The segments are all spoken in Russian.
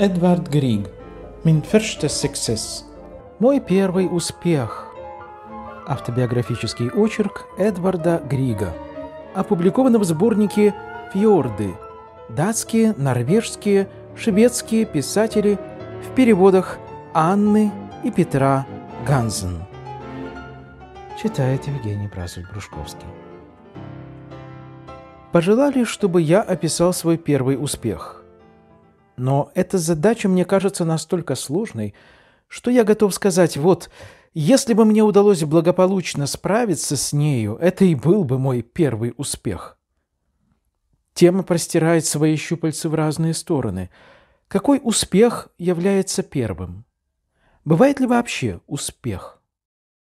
Эдвард Григ. Мин ферште сексес. Мой первый успех. Автобиографический очерк Эдварда Грига. Опубликовано в сборнике «Фьорды. Датские, норвежские, шведские писатели» в переводах Анны и Петра Гансен. Читает Евгений Брасович-Брушковский. Пожелали, чтобы я описал свой первый успех – но эта задача мне кажется настолько сложной, что я готов сказать, вот, если бы мне удалось благополучно справиться с нею, это и был бы мой первый успех. Тема простирает свои щупальца в разные стороны. Какой успех является первым? Бывает ли вообще успех?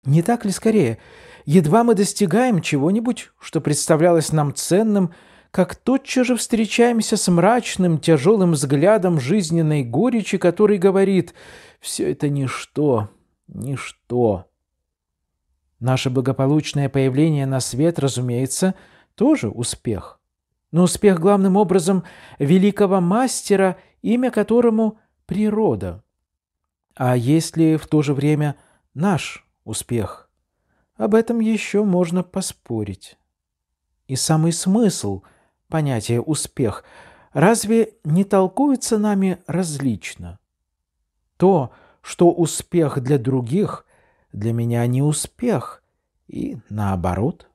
Не так ли скорее? Едва мы достигаем чего-нибудь, что представлялось нам ценным – как тотчас же встречаемся с мрачным, тяжелым взглядом жизненной горечи, который говорит «все это ничто, ничто». Наше благополучное появление на свет, разумеется, тоже успех. Но успех главным образом великого мастера, имя которому – природа. А если в то же время наш успех? Об этом еще можно поспорить. И самый смысл – понятие «успех» разве не толкуется нами различно? То, что успех для других, для меня не успех, и наоборот.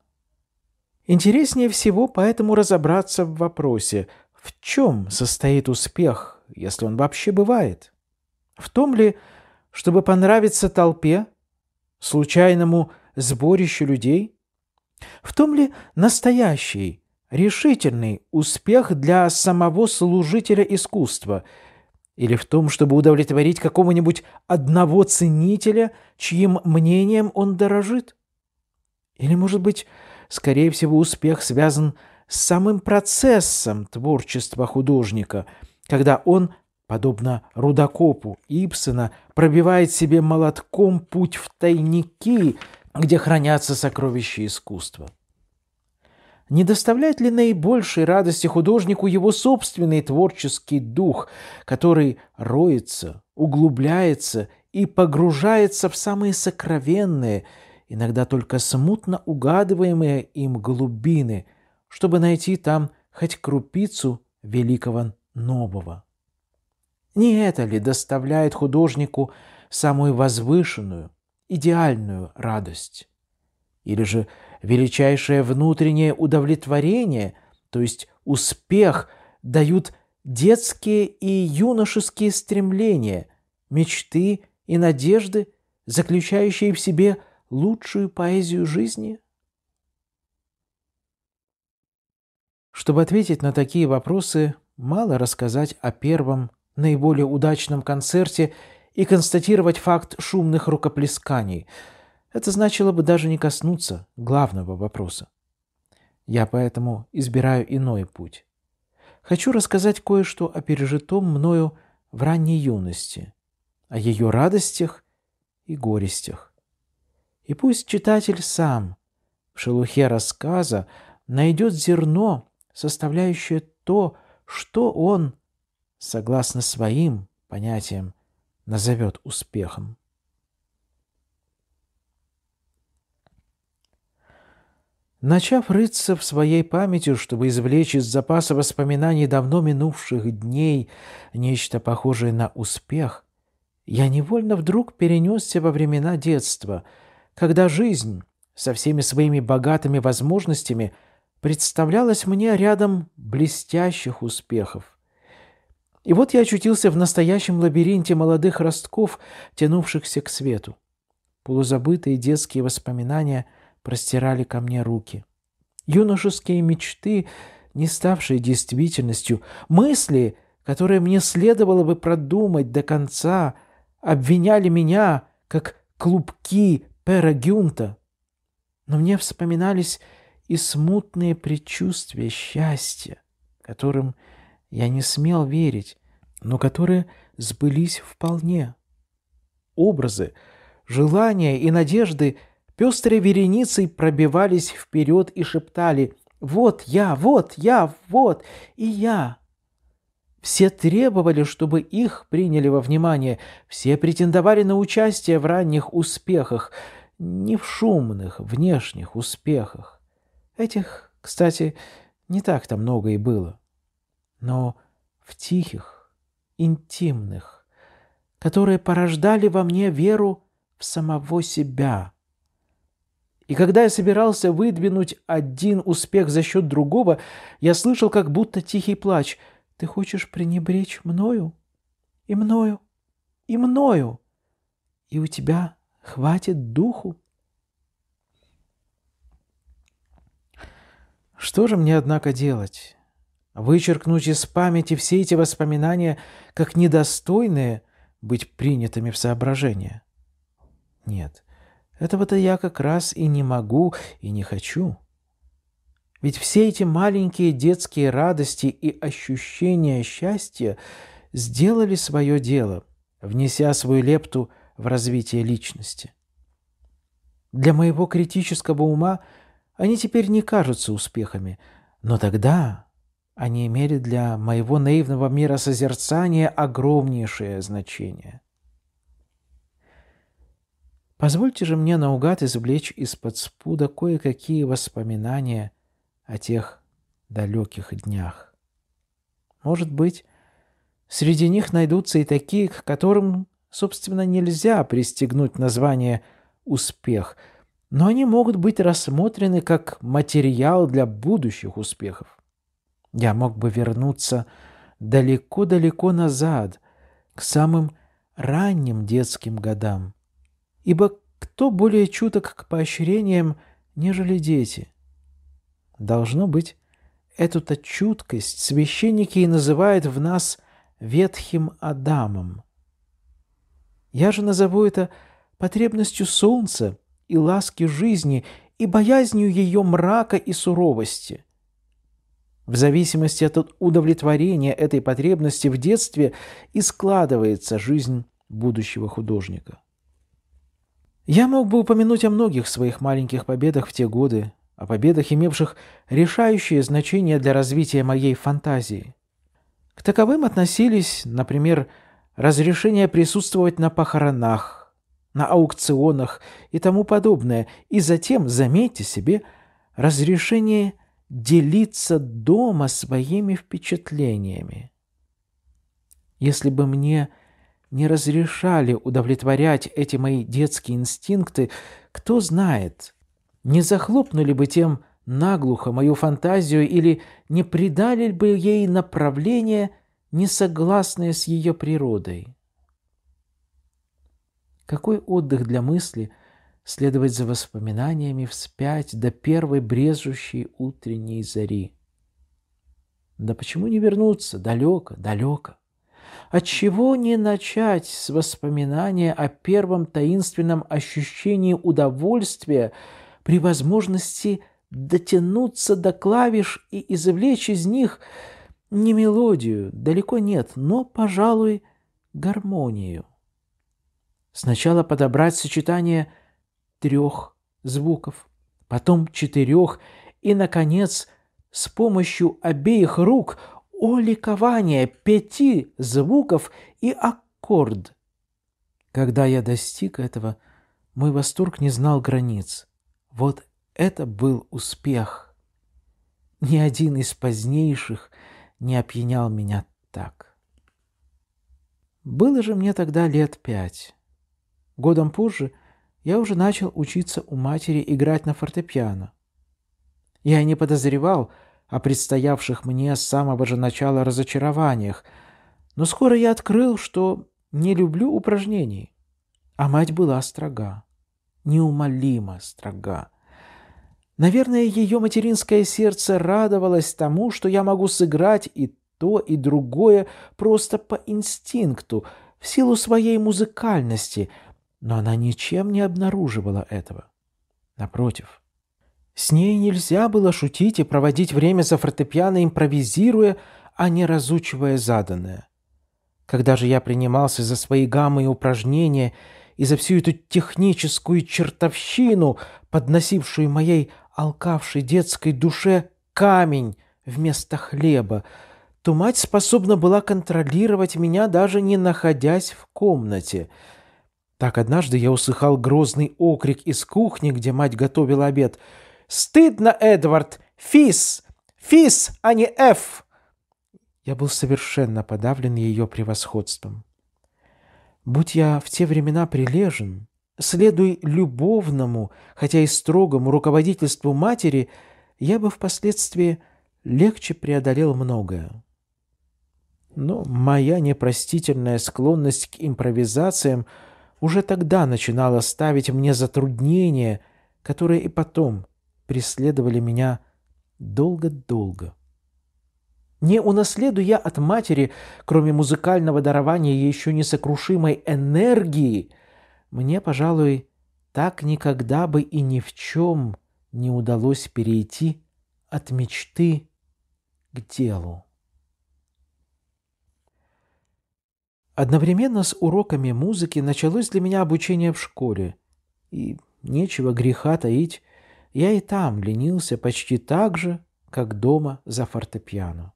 Интереснее всего поэтому разобраться в вопросе, в чем состоит успех, если он вообще бывает? В том ли, чтобы понравиться толпе, случайному сборищу людей? В том ли настоящий решительный успех для самого служителя искусства или в том, чтобы удовлетворить какого-нибудь одного ценителя, чьим мнением он дорожит? Или, может быть, скорее всего, успех связан с самым процессом творчества художника, когда он, подобно рудокопу Ипсона, пробивает себе молотком путь в тайники, где хранятся сокровища искусства. Не доставляет ли наибольшей радости художнику его собственный творческий дух, который роется, углубляется и погружается в самые сокровенные, иногда только смутно угадываемые им глубины, чтобы найти там хоть крупицу великого нового? Не это ли доставляет художнику самую возвышенную, идеальную радость? Или же Величайшее внутреннее удовлетворение, то есть успех, дают детские и юношеские стремления, мечты и надежды, заключающие в себе лучшую поэзию жизни? Чтобы ответить на такие вопросы, мало рассказать о первом, наиболее удачном концерте и констатировать факт шумных рукоплесканий – это значило бы даже не коснуться главного вопроса. Я поэтому избираю иной путь. Хочу рассказать кое-что о пережитом мною в ранней юности, о ее радостях и горестях. И пусть читатель сам в шелухе рассказа найдет зерно, составляющее то, что он, согласно своим понятиям, назовет успехом. Начав рыться в своей памяти, чтобы извлечь из запаса воспоминаний давно минувших дней нечто похожее на успех, я невольно вдруг перенесся во времена детства, когда жизнь со всеми своими богатыми возможностями представлялась мне рядом блестящих успехов. И вот я очутился в настоящем лабиринте молодых ростков, тянувшихся к свету. Полузабытые детские воспоминания – простирали ко мне руки. Юношеские мечты, не ставшие действительностью, мысли, которые мне следовало бы продумать до конца, обвиняли меня, как клубки Пера Гюнта. Но мне вспоминались и смутные предчувствия счастья, которым я не смел верить, но которые сбылись вполне. Образы, желания и надежды — Пестрые вереницей пробивались вперед и шептали «Вот я, вот я, вот и я!» Все требовали, чтобы их приняли во внимание, все претендовали на участие в ранних успехах, не в шумных внешних успехах. Этих, кстати, не так-то много и было. Но в тихих, интимных, которые порождали во мне веру в самого себя – и когда я собирался выдвинуть один успех за счет другого, я слышал как будто тихий плач. «Ты хочешь пренебречь мною? И мною? И мною? И у тебя хватит духу?» Что же мне, однако, делать? Вычеркнуть из памяти все эти воспоминания, как недостойные быть принятыми в соображение? Нет. Этого-то я как раз и не могу, и не хочу. Ведь все эти маленькие детские радости и ощущения счастья сделали свое дело, внеся свою лепту в развитие личности. Для моего критического ума они теперь не кажутся успехами, но тогда они имели для моего наивного мира созерцания огромнейшее значение – Позвольте же мне наугад извлечь из-под спуда кое-какие воспоминания о тех далеких днях. Может быть, среди них найдутся и такие, к которым, собственно, нельзя пристегнуть название «успех», но они могут быть рассмотрены как материал для будущих успехов. Я мог бы вернуться далеко-далеко назад, к самым ранним детским годам – ибо кто более чуток к поощрениям, нежели дети? Должно быть, эту-то чуткость священники и называют в нас ветхим Адамом. Я же назову это потребностью солнца и ласки жизни и боязнью ее мрака и суровости. В зависимости от удовлетворения этой потребности в детстве и складывается жизнь будущего художника. Я мог бы упомянуть о многих своих маленьких победах в те годы, о победах, имевших решающее значение для развития моей фантазии. К таковым относились, например, разрешение присутствовать на похоронах, на аукционах и тому подобное, и затем, заметьте себе, разрешение делиться дома своими впечатлениями. Если бы мне не разрешали удовлетворять эти мои детские инстинкты, кто знает, не захлопнули бы тем наглухо мою фантазию или не придали бы ей направление, не согласное с ее природой. Какой отдых для мысли следовать за воспоминаниями вспять до первой брежущей утренней зари? Да почему не вернуться? Далеко, далеко. Отчего не начать с воспоминания о первом таинственном ощущении удовольствия при возможности дотянуться до клавиш и извлечь из них не мелодию, далеко нет, но, пожалуй, гармонию. Сначала подобрать сочетание трех звуков, потом четырех и, наконец, с помощью обеих рук – о ликование пяти звуков и аккорд. Когда я достиг этого, мой восторг не знал границ. Вот это был успех. Ни один из позднейших не опьянял меня так. Было же мне тогда лет пять. Годом позже я уже начал учиться у матери играть на фортепиано. Я не подозревал, о предстоявших мне с самого же начала разочарованиях, но скоро я открыл, что не люблю упражнений. А мать была строга, неумолимо строга. Наверное, ее материнское сердце радовалось тому, что я могу сыграть и то, и другое просто по инстинкту, в силу своей музыкальности, но она ничем не обнаруживала этого. Напротив, с ней нельзя было шутить и проводить время за фортепиано, импровизируя, а не разучивая заданное. Когда же я принимался за свои гаммы и упражнения, и за всю эту техническую чертовщину, подносившую моей алкавшей детской душе камень вместо хлеба, то мать способна была контролировать меня, даже не находясь в комнате. Так однажды я услыхал грозный окрик из кухни, где мать готовила обед — Стыдно, Эдвард! Фис! Фис, а не Ф!» Я был совершенно подавлен ее превосходством. Будь я в те времена прилежен, следуя любовному, хотя и строгому руководительству матери, я бы впоследствии легче преодолел многое. Но моя непростительная склонность к импровизациям уже тогда начинала ставить мне затруднения, которые и потом преследовали меня долго-долго. Не унаследу я от матери, кроме музыкального дарования и еще несокрушимой энергии, мне, пожалуй, так никогда бы и ни в чем не удалось перейти от мечты к делу. Одновременно с уроками музыки началось для меня обучение в школе, и нечего греха таить, я и там ленился почти так же, как дома за фортепиано.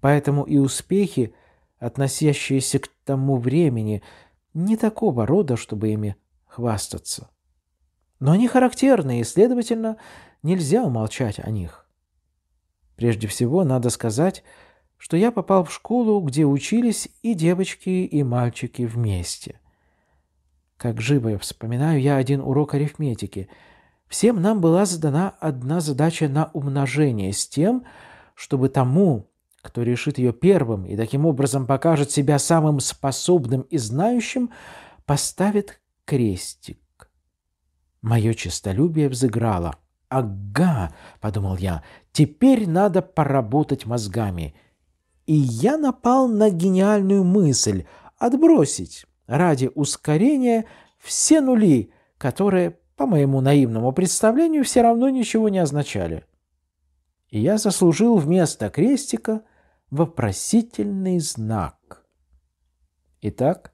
Поэтому и успехи, относящиеся к тому времени, не такого рода, чтобы ими хвастаться. Но они характерны, и, следовательно, нельзя умолчать о них. Прежде всего, надо сказать, что я попал в школу, где учились и девочки, и мальчики вместе. Как живо я вспоминаю я один урок арифметики – Всем нам была задана одна задача на умножение с тем, чтобы тому, кто решит ее первым и таким образом покажет себя самым способным и знающим, поставит крестик. Мое честолюбие взыграло. «Ага», — подумал я, — «теперь надо поработать мозгами». И я напал на гениальную мысль — отбросить ради ускорения все нули, которые по моему наивному представлению, все равно ничего не означали. И я заслужил вместо крестика вопросительный знак. Итак,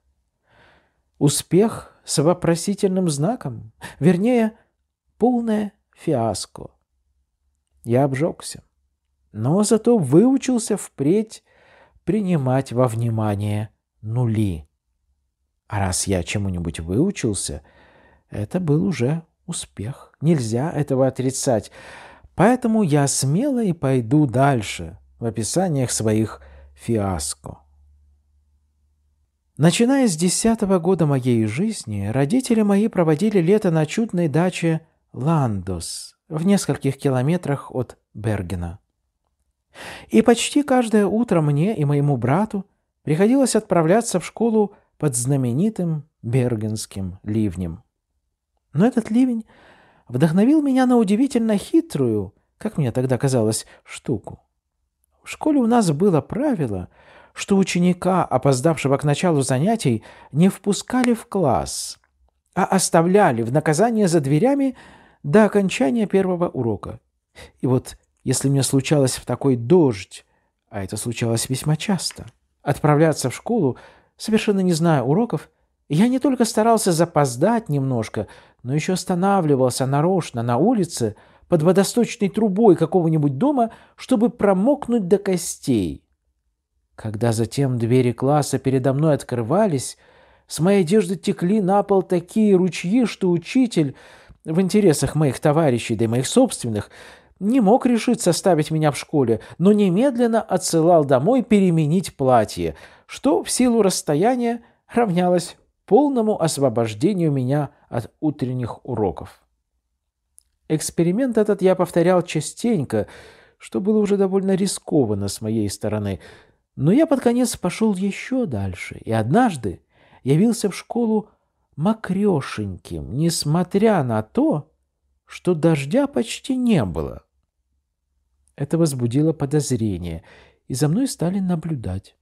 успех с вопросительным знаком, вернее, полное фиаско. Я обжегся, но зато выучился впредь принимать во внимание нули. А раз я чему-нибудь выучился – это был уже успех. Нельзя этого отрицать. Поэтому я смело и пойду дальше в описаниях своих фиаско. Начиная с десятого года моей жизни, родители мои проводили лето на чудной даче Ландос в нескольких километрах от Бергена. И почти каждое утро мне и моему брату приходилось отправляться в школу под знаменитым бергенским ливнем. Но этот ливень вдохновил меня на удивительно хитрую, как мне тогда казалось, штуку. В школе у нас было правило, что ученика, опоздавшего к началу занятий, не впускали в класс, а оставляли в наказание за дверями до окончания первого урока. И вот если мне случалось в такой дождь, а это случалось весьма часто, отправляться в школу, совершенно не зная уроков, я не только старался запоздать немножко – но еще останавливался нарочно на улице под водосточной трубой какого-нибудь дома, чтобы промокнуть до костей. Когда затем двери класса передо мной открывались, с моей одежды текли на пол такие ручьи, что учитель, в интересах моих товарищей, да и моих собственных, не мог решиться оставить меня в школе, но немедленно отсылал домой переменить платье, что в силу расстояния равнялось полному освобождению меня от утренних уроков. Эксперимент этот я повторял частенько, что было уже довольно рискованно с моей стороны, но я под конец пошел еще дальше, и однажды явился в школу мокрешеньким, несмотря на то, что дождя почти не было. Это возбудило подозрение, и за мной стали наблюдать.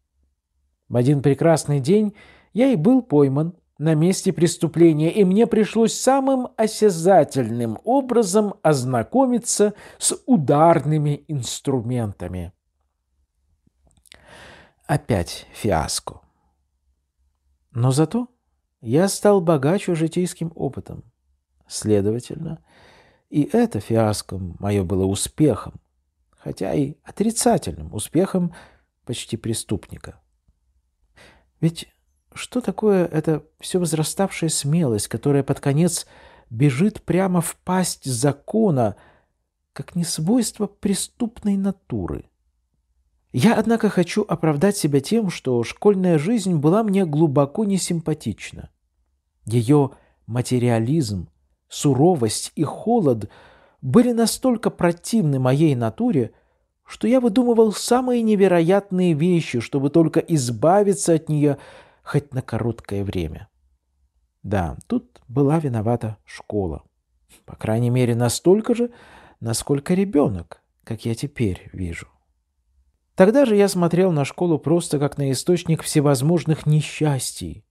В один прекрасный день я и был пойман на месте преступления, и мне пришлось самым осязательным образом ознакомиться с ударными инструментами. Опять фиаско. Но зато я стал богаче житейским опытом. Следовательно, и это фиаско мое было успехом, хотя и отрицательным успехом почти преступника. Ведь что такое эта все возраставшая смелость, которая под конец бежит прямо в пасть закона, как не свойство преступной натуры? Я, однако, хочу оправдать себя тем, что школьная жизнь была мне глубоко несимпатична. Ее материализм, суровость и холод были настолько противны моей натуре, что я выдумывал самые невероятные вещи, чтобы только избавиться от нее хоть на короткое время. Да, тут была виновата школа. По крайней мере, настолько же, насколько ребенок, как я теперь вижу. Тогда же я смотрел на школу просто как на источник всевозможных несчастий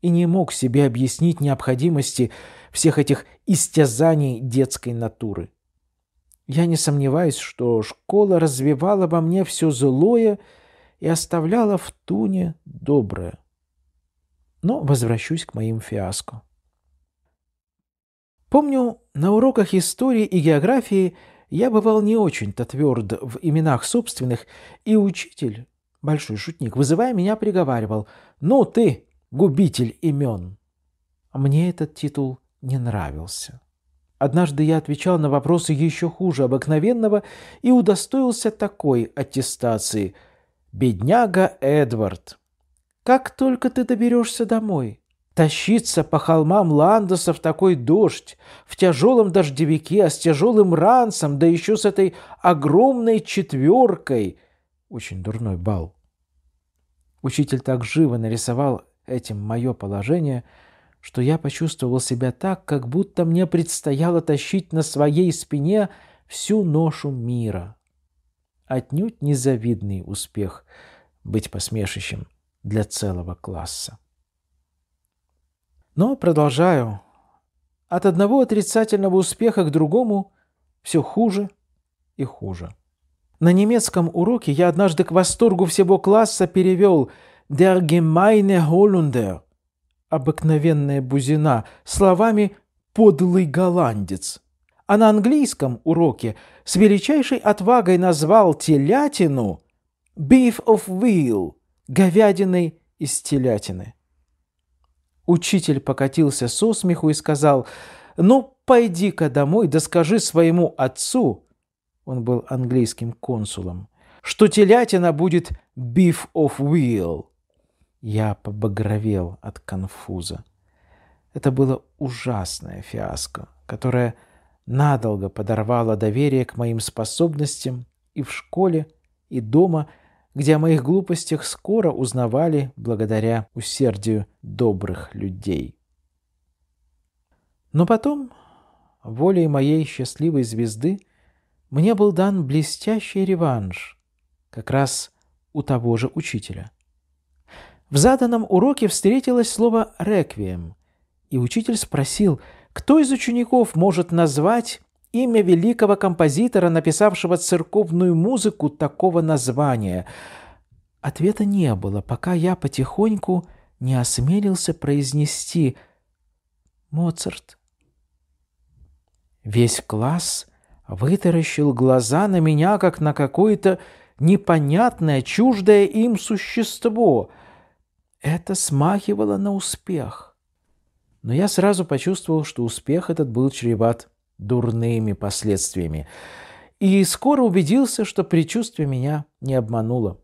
и не мог себе объяснить необходимости всех этих истязаний детской натуры. Я не сомневаюсь, что школа развивала во мне все злое и оставляла в туне доброе. Но возвращусь к моим фиаско. Помню, на уроках истории и географии я бывал не очень-то тверд в именах собственных, и учитель, большой шутник, вызывая меня, приговаривал «Ну ты, губитель имен!» Мне этот титул не нравился. Однажды я отвечал на вопросы еще хуже обыкновенного и удостоился такой аттестации «Бедняга Эдвард». Как только ты доберешься домой, тащиться по холмам Ландоса в такой дождь, в тяжелом дождевике, а с тяжелым ранцем, да еще с этой огромной четверкой. Очень дурной бал. Учитель так живо нарисовал этим мое положение, что я почувствовал себя так, как будто мне предстояло тащить на своей спине всю ношу мира. Отнюдь незавидный успех быть посмешищем для целого класса. Но продолжаю. От одного отрицательного успеха к другому все хуже и хуже. На немецком уроке я однажды к восторгу всего класса перевел «Der gemeine Holländer» – обыкновенная бузина, словами «подлый голландец». А на английском уроке с величайшей отвагой назвал телятину «beef of wheel» – говядиной из телятины. Учитель покатился со смеху и сказал, «Ну, пойди-ка домой да скажи своему отцу, он был английским консулом, что телятина будет beef of wheel». Я побагровел от конфуза. Это было ужасное фиаско, которое надолго подорвало доверие к моим способностям и в школе, и дома – где о моих глупостях скоро узнавали благодаря усердию добрых людей. Но потом, волей моей счастливой звезды, мне был дан блестящий реванш, как раз у того же учителя. В заданном уроке встретилось слово «реквием», и учитель спросил, кто из учеников может назвать имя великого композитора, написавшего церковную музыку такого названия? Ответа не было, пока я потихоньку не осмелился произнести «Моцарт». Весь класс вытаращил глаза на меня, как на какое-то непонятное, чуждое им существо. Это смахивало на успех. Но я сразу почувствовал, что успех этот был чреват дурными последствиями. И скоро убедился, что предчувствие меня не обмануло.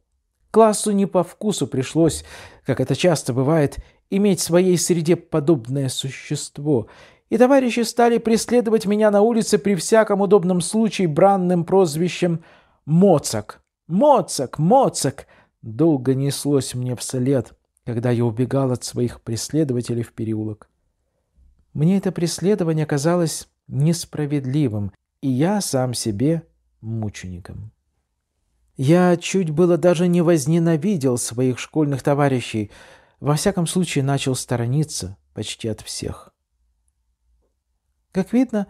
Классу не по вкусу пришлось, как это часто бывает, иметь в своей среде подобное существо. И товарищи стали преследовать меня на улице при всяком удобном случае бранным прозвищем «Моцак». «Моцак! Моцак!» Долго неслось мне вслед, когда я убегал от своих преследователей в переулок. Мне это преследование казалось несправедливым, и я сам себе мучеником. Я чуть было даже не возненавидел своих школьных товарищей, во всяком случае начал сторониться почти от всех. Как видно,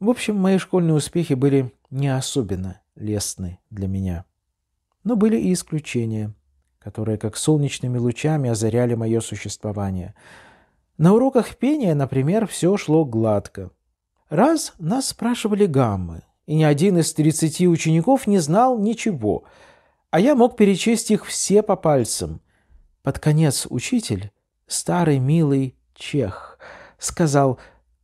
в общем, мои школьные успехи были не особенно лестны для меня. Но были и исключения, которые как солнечными лучами озаряли мое существование. На уроках пения, например, все шло гладко – Раз нас спрашивали гаммы, и ни один из тридцати учеников не знал ничего, а я мог перечесть их все по пальцам. Под конец учитель, старый милый чех, сказал,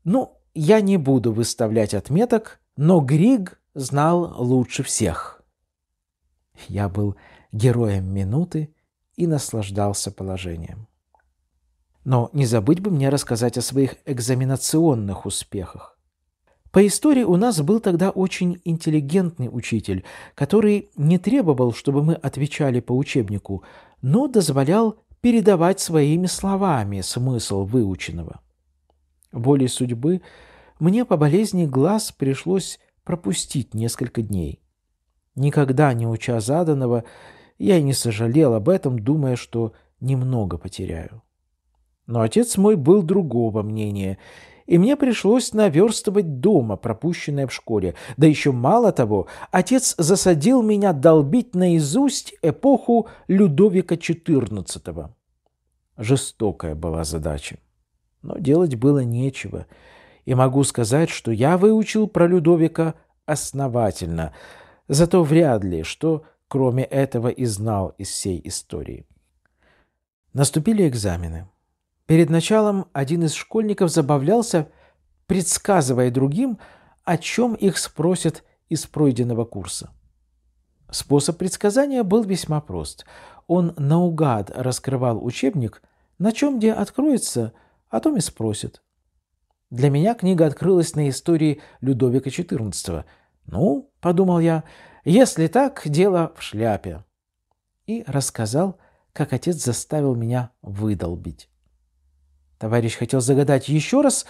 «Ну, я не буду выставлять отметок, но Григ знал лучше всех». Я был героем минуты и наслаждался положением. Но не забыть бы мне рассказать о своих экзаменационных успехах. По истории у нас был тогда очень интеллигентный учитель, который не требовал, чтобы мы отвечали по учебнику, но дозволял передавать своими словами смысл выученного. Волей судьбы мне по болезни глаз пришлось пропустить несколько дней. Никогда не уча заданного, я и не сожалел об этом, думая, что немного потеряю. Но отец мой был другого мнения – и мне пришлось наверстывать дома, пропущенное в школе. Да еще мало того, отец засадил меня долбить наизусть эпоху Людовика XIV. Жестокая была задача. Но делать было нечего. И могу сказать, что я выучил про Людовика основательно, зато вряд ли, что кроме этого и знал из всей истории. Наступили экзамены. Перед началом один из школьников забавлялся, предсказывая другим, о чем их спросят из пройденного курса. Способ предсказания был весьма прост. Он наугад раскрывал учебник, на чем где откроется, о том и спросит. Для меня книга открылась на истории Людовика XIV. «Ну, — подумал я, — если так, дело в шляпе». И рассказал, как отец заставил меня выдолбить. Товарищ хотел загадать еще раз,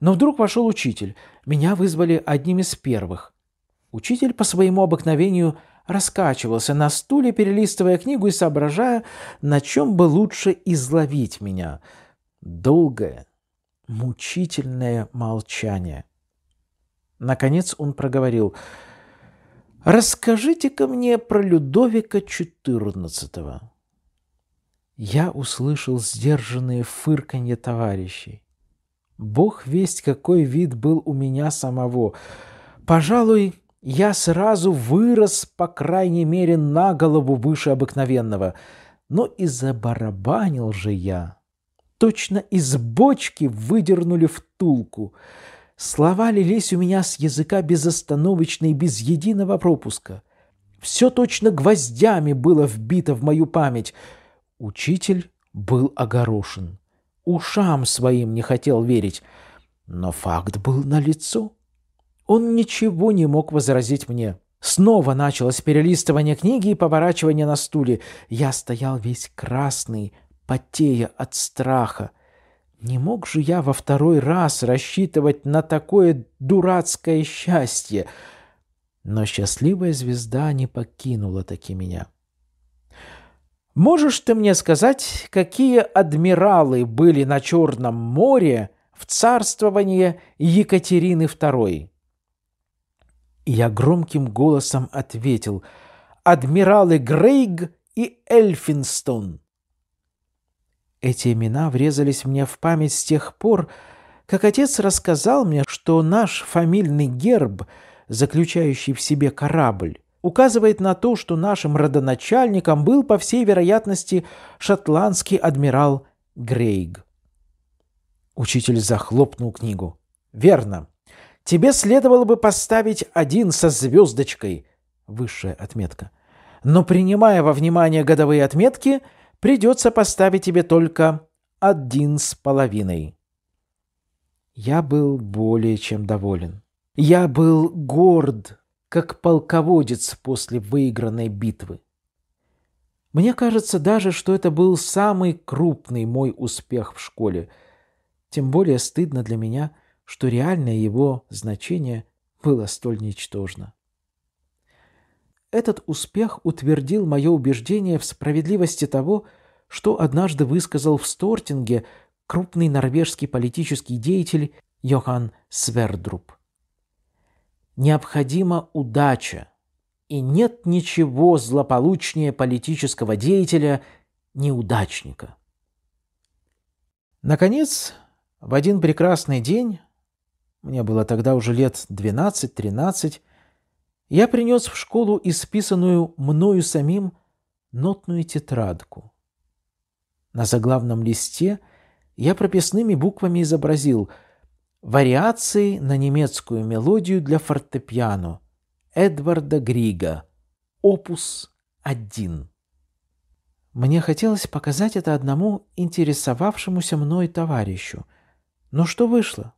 но вдруг вошел учитель. Меня вызвали одним из первых. Учитель по своему обыкновению раскачивался на стуле, перелистывая книгу и соображая, на чем бы лучше изловить меня. Долгое, мучительное молчание. Наконец он проговорил. «Расскажите-ка мне про Людовика XIV» я услышал сдержанные фырканье товарищей. Бог весть, какой вид был у меня самого. Пожалуй, я сразу вырос, по крайней мере, на голову выше обыкновенного. Но и забарабанил же я. Точно из бочки выдернули втулку. Слова лились у меня с языка безостановочно и без единого пропуска. Все точно гвоздями было вбито в мою память — Учитель был огорошен. Ушам своим не хотел верить, но факт был налицо. Он ничего не мог возразить мне. Снова началось перелистывание книги и поворачивание на стуле. Я стоял весь красный, потея от страха. Не мог же я во второй раз рассчитывать на такое дурацкое счастье. Но счастливая звезда не покинула таки меня. Можешь ты мне сказать, какие адмиралы были на Черном море в царствовании Екатерины II? Я громким голосом ответил «Адмиралы Грейг и Эльфинстон». Эти имена врезались мне в память с тех пор, как отец рассказал мне, что наш фамильный герб, заключающий в себе корабль, указывает на то, что нашим родоначальником был, по всей вероятности, шотландский адмирал Грейг. Учитель захлопнул книгу. «Верно. Тебе следовало бы поставить один со звездочкой. Высшая отметка. Но принимая во внимание годовые отметки, придется поставить тебе только один с половиной». Я был более чем доволен. Я был горд как полководец после выигранной битвы. Мне кажется даже, что это был самый крупный мой успех в школе. Тем более стыдно для меня, что реальное его значение было столь ничтожно. Этот успех утвердил мое убеждение в справедливости того, что однажды высказал в Стортинге крупный норвежский политический деятель Йохан Свердруп необходима удача. И нет ничего злополучнее политического деятеля, неудачника. Наконец, в один прекрасный день, мне было тогда уже лет 12-13, я принес в школу исписанную мною самим нотную тетрадку. На заглавном листе я прописными буквами изобразил – Вариации на немецкую мелодию для фортепиано Эдварда Грига. Опус 1. Мне хотелось показать это одному интересовавшемуся мной товарищу. Но что вышло?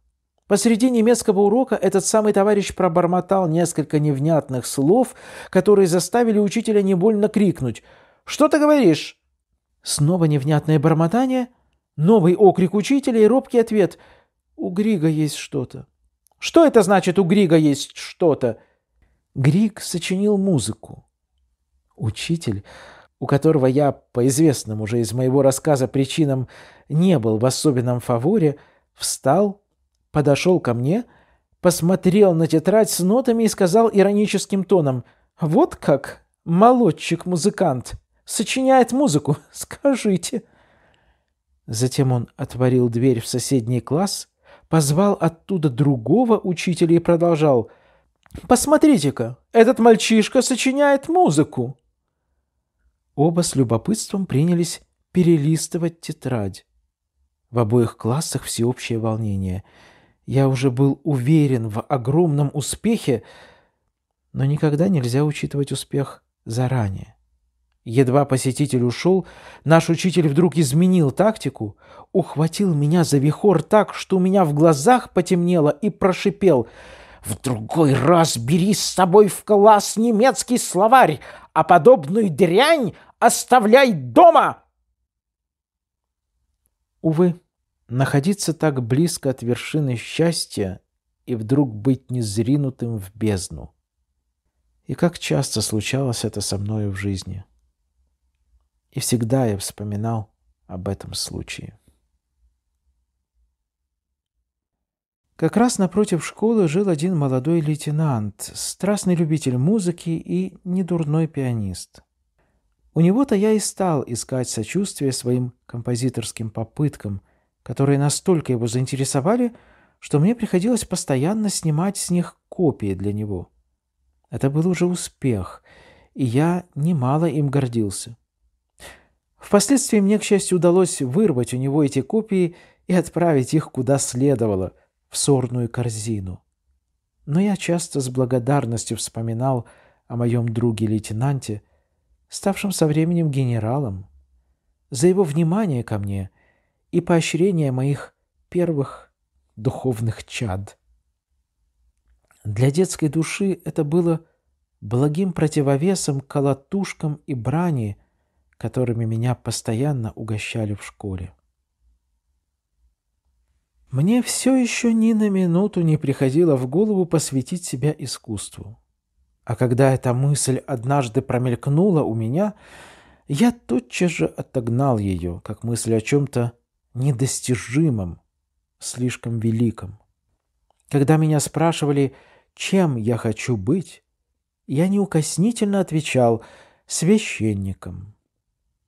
Посреди немецкого урока этот самый товарищ пробормотал несколько невнятных слов, которые заставили учителя не больно крикнуть «Что ты говоришь?» Снова невнятное бормотание, новый окрик учителя и робкий ответ – у Грига есть что-то. Что это значит «у Грига есть что-то»? Григ сочинил музыку. Учитель, у которого я, по известным уже из моего рассказа причинам, не был в особенном фаворе, встал, подошел ко мне, посмотрел на тетрадь с нотами и сказал ироническим тоном «Вот как молодчик-музыкант сочиняет музыку, скажите». Затем он отворил дверь в соседний класс позвал оттуда другого учителя и продолжал. «Посмотрите-ка, этот мальчишка сочиняет музыку!» Оба с любопытством принялись перелистывать тетрадь. В обоих классах всеобщее волнение. Я уже был уверен в огромном успехе, но никогда нельзя учитывать успех заранее. Едва посетитель ушел, наш учитель вдруг изменил тактику, ухватил меня за вихор так, что у меня в глазах потемнело и прошипел «В другой раз бери с собой в класс немецкий словарь, а подобную дрянь оставляй дома!» Увы, находиться так близко от вершины счастья и вдруг быть незринутым в бездну. И как часто случалось это со мною в жизни – и всегда я вспоминал об этом случае. Как раз напротив школы жил один молодой лейтенант, страстный любитель музыки и недурной пианист. У него-то я и стал искать сочувствие своим композиторским попыткам, которые настолько его заинтересовали, что мне приходилось постоянно снимать с них копии для него. Это был уже успех, и я немало им гордился. Впоследствии мне, к счастью, удалось вырвать у него эти копии и отправить их куда следовало, в сорную корзину. Но я часто с благодарностью вспоминал о моем друге-лейтенанте, ставшем со временем генералом, за его внимание ко мне и поощрение моих первых духовных чад. Для детской души это было благим противовесом колотушкам и брани, которыми меня постоянно угощали в школе. Мне все еще ни на минуту не приходило в голову посвятить себя искусству. А когда эта мысль однажды промелькнула у меня, я тотчас же отогнал ее, как мысль о чем-то недостижимом, слишком великом. Когда меня спрашивали, чем я хочу быть, я неукоснительно отвечал «священником»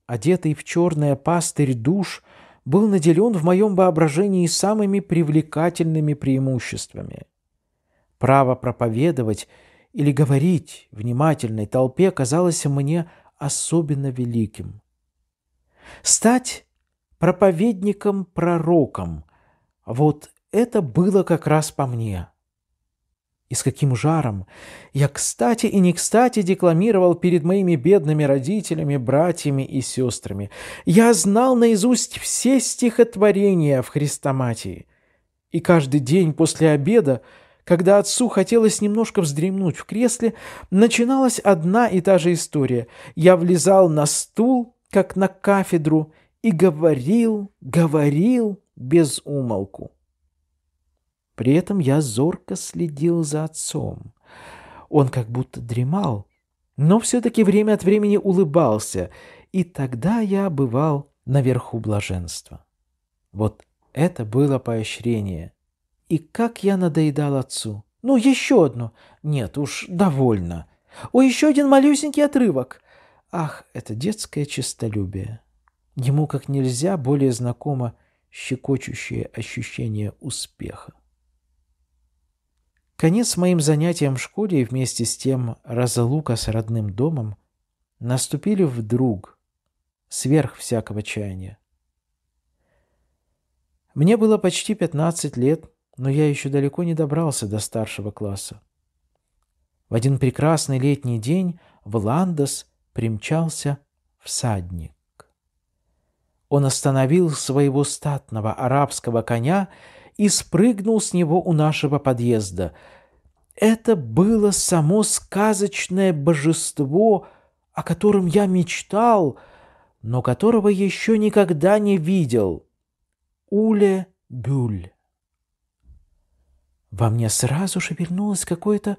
одетый в черное пастырь душ, был наделен в моем воображении самыми привлекательными преимуществами. Право проповедовать или говорить внимательной толпе казалось мне особенно великим. Стать проповедником-пророком – вот это было как раз по мне – и с каким жаром! Я кстати и не кстати декламировал перед моими бедными родителями, братьями и сестрами. Я знал наизусть все стихотворения в Христоматии. И каждый день после обеда, когда отцу хотелось немножко вздремнуть в кресле, начиналась одна и та же история. Я влезал на стул, как на кафедру, и говорил, говорил без умолку. При этом я зорко следил за отцом. Он как будто дремал, но все-таки время от времени улыбался, и тогда я бывал наверху блаженства. Вот это было поощрение. И как я надоедал отцу. Ну, еще одно. Нет уж, довольно. О, еще один малюсенький отрывок. Ах, это детское честолюбие. Ему как нельзя более знакомо щекочущее ощущение успеха. Конец моим занятиям в школе и вместе с тем разлука с родным домом наступили вдруг, сверх всякого чаяния. Мне было почти 15 лет, но я еще далеко не добрался до старшего класса. В один прекрасный летний день в Ландос примчался всадник. Он остановил своего статного арабского коня и спрыгнул с него у нашего подъезда. Это было само сказочное божество, о котором я мечтал, но которого еще никогда не видел. Уле Бюль. Во мне сразу же вернулось какое-то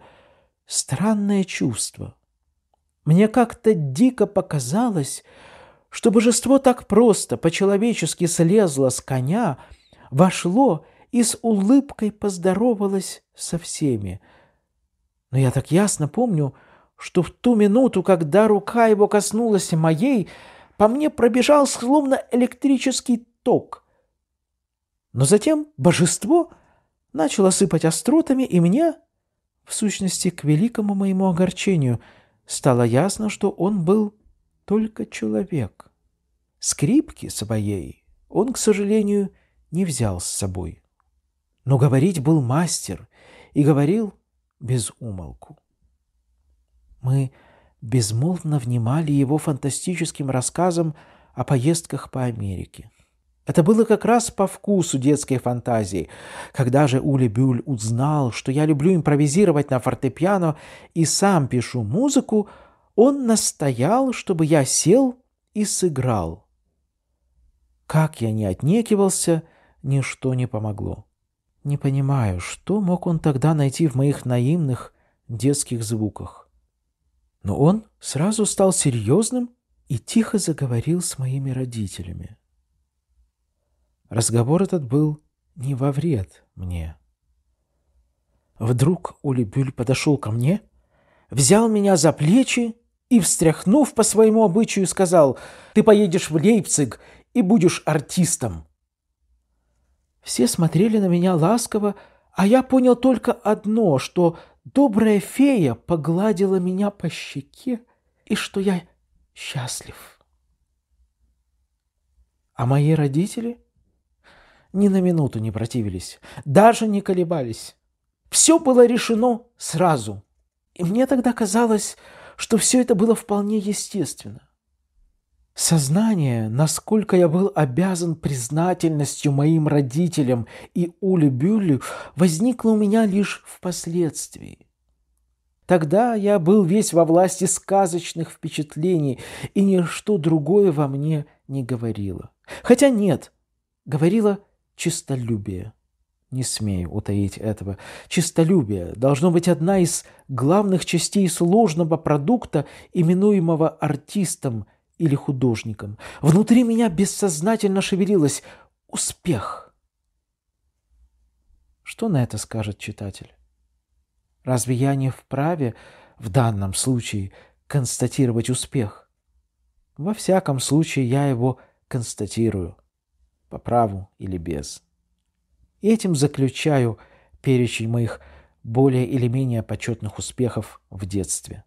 странное чувство. Мне как-то дико показалось, что божество так просто, по-человечески слезло с коня, вошло и с улыбкой поздоровалась со всеми. Но я так ясно помню, что в ту минуту, когда рука его коснулась моей, по мне пробежал словно электрический ток. Но затем божество начало сыпать остротами, и мне, в сущности, к великому моему огорчению, стало ясно, что он был только человек. Скрипки своей он, к сожалению, не взял с собой но говорить был мастер и говорил без умолку. Мы безмолвно внимали его фантастическим рассказам о поездках по Америке. Это было как раз по вкусу детской фантазии. Когда же Ули Бюль узнал, что я люблю импровизировать на фортепиано и сам пишу музыку, он настоял, чтобы я сел и сыграл. Как я не отнекивался, ничто не помогло. Не понимаю, что мог он тогда найти в моих наивных детских звуках. Но он сразу стал серьезным и тихо заговорил с моими родителями. Разговор этот был не во вред мне. Вдруг Улибюль подошел ко мне, взял меня за плечи и, встряхнув по своему обычаю, сказал, «Ты поедешь в Лейпциг и будешь артистом. Все смотрели на меня ласково, а я понял только одно, что добрая фея погладила меня по щеке и что я счастлив. А мои родители ни на минуту не противились, даже не колебались. Все было решено сразу. И мне тогда казалось, что все это было вполне естественно. Сознание, насколько я был обязан признательностью моим родителям и Уле Бюлю, возникло у меня лишь впоследствии. Тогда я был весь во власти сказочных впечатлений, и ничто другое во мне не говорило. Хотя нет, говорило чистолюбие. Не смею утаить этого. Чистолюбие должно быть одна из главных частей сложного продукта, именуемого артистом – или художником. Внутри меня бессознательно шевелилось «Успех». Что на это скажет читатель? Разве я не вправе в данном случае констатировать успех? Во всяком случае, я его констатирую, по праву или без. И этим заключаю перечень моих более или менее почетных успехов в детстве.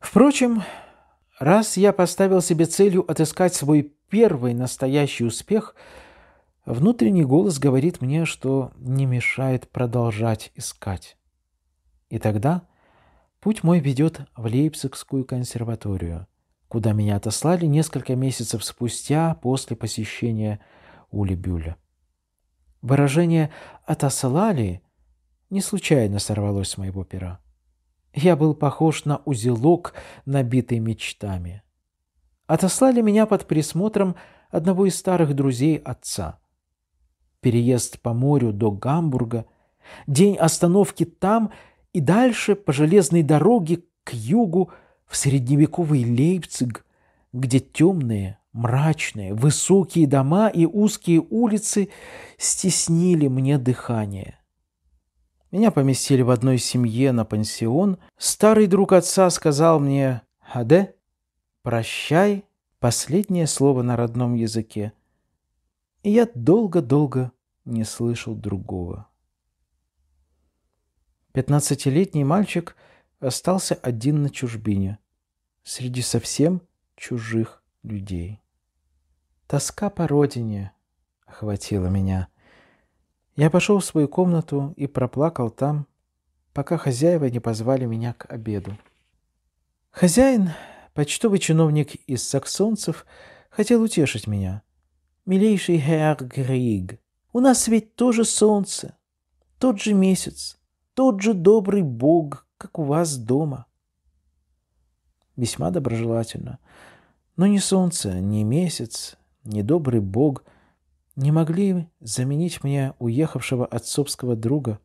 Впрочем, Раз я поставил себе целью отыскать свой первый настоящий успех, внутренний голос говорит мне, что не мешает продолжать искать. И тогда путь мой ведет в Лейпцигскую консерваторию, куда меня отослали несколько месяцев спустя после посещения Ули Бюля. Выражение «отослали» не случайно сорвалось с моего пера. Я был похож на узелок, набитый мечтами. Отослали меня под присмотром одного из старых друзей отца. Переезд по морю до Гамбурга, день остановки там и дальше по железной дороге к югу в средневековый Лейпциг, где темные, мрачные, высокие дома и узкие улицы стеснили мне дыхание. Меня поместили в одной семье на пансион. Старый друг отца сказал мне «Аде, прощай» — последнее слово на родном языке. И я долго-долго не слышал другого. Пятнадцатилетний мальчик остался один на чужбине, среди совсем чужих людей. Тоска по родине охватила меня. Я пошел в свою комнату и проплакал там, пока хозяева не позвали меня к обеду. Хозяин, почтовый чиновник из саксонцев, хотел утешить меня. «Милейший Херр Григ, у нас ведь тоже солнце, тот же месяц, тот же добрый бог, как у вас дома». Весьма доброжелательно. Но ни солнце, ни месяц, ни добрый бог — не могли заменить мне уехавшего отцовского друга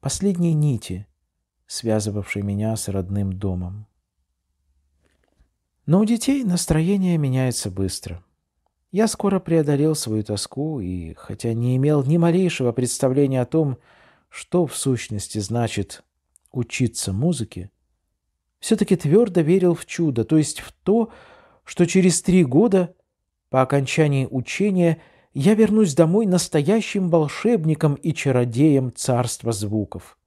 последние нити, связывавшие меня с родным домом. Но у детей настроение меняется быстро. Я скоро преодолел свою тоску и, хотя не имел ни малейшего представления о том, что в сущности значит учиться музыке, все-таки твердо верил в чудо, то есть в то, что через три года по окончании учения – я вернусь домой настоящим волшебником и чародеем царства звуков.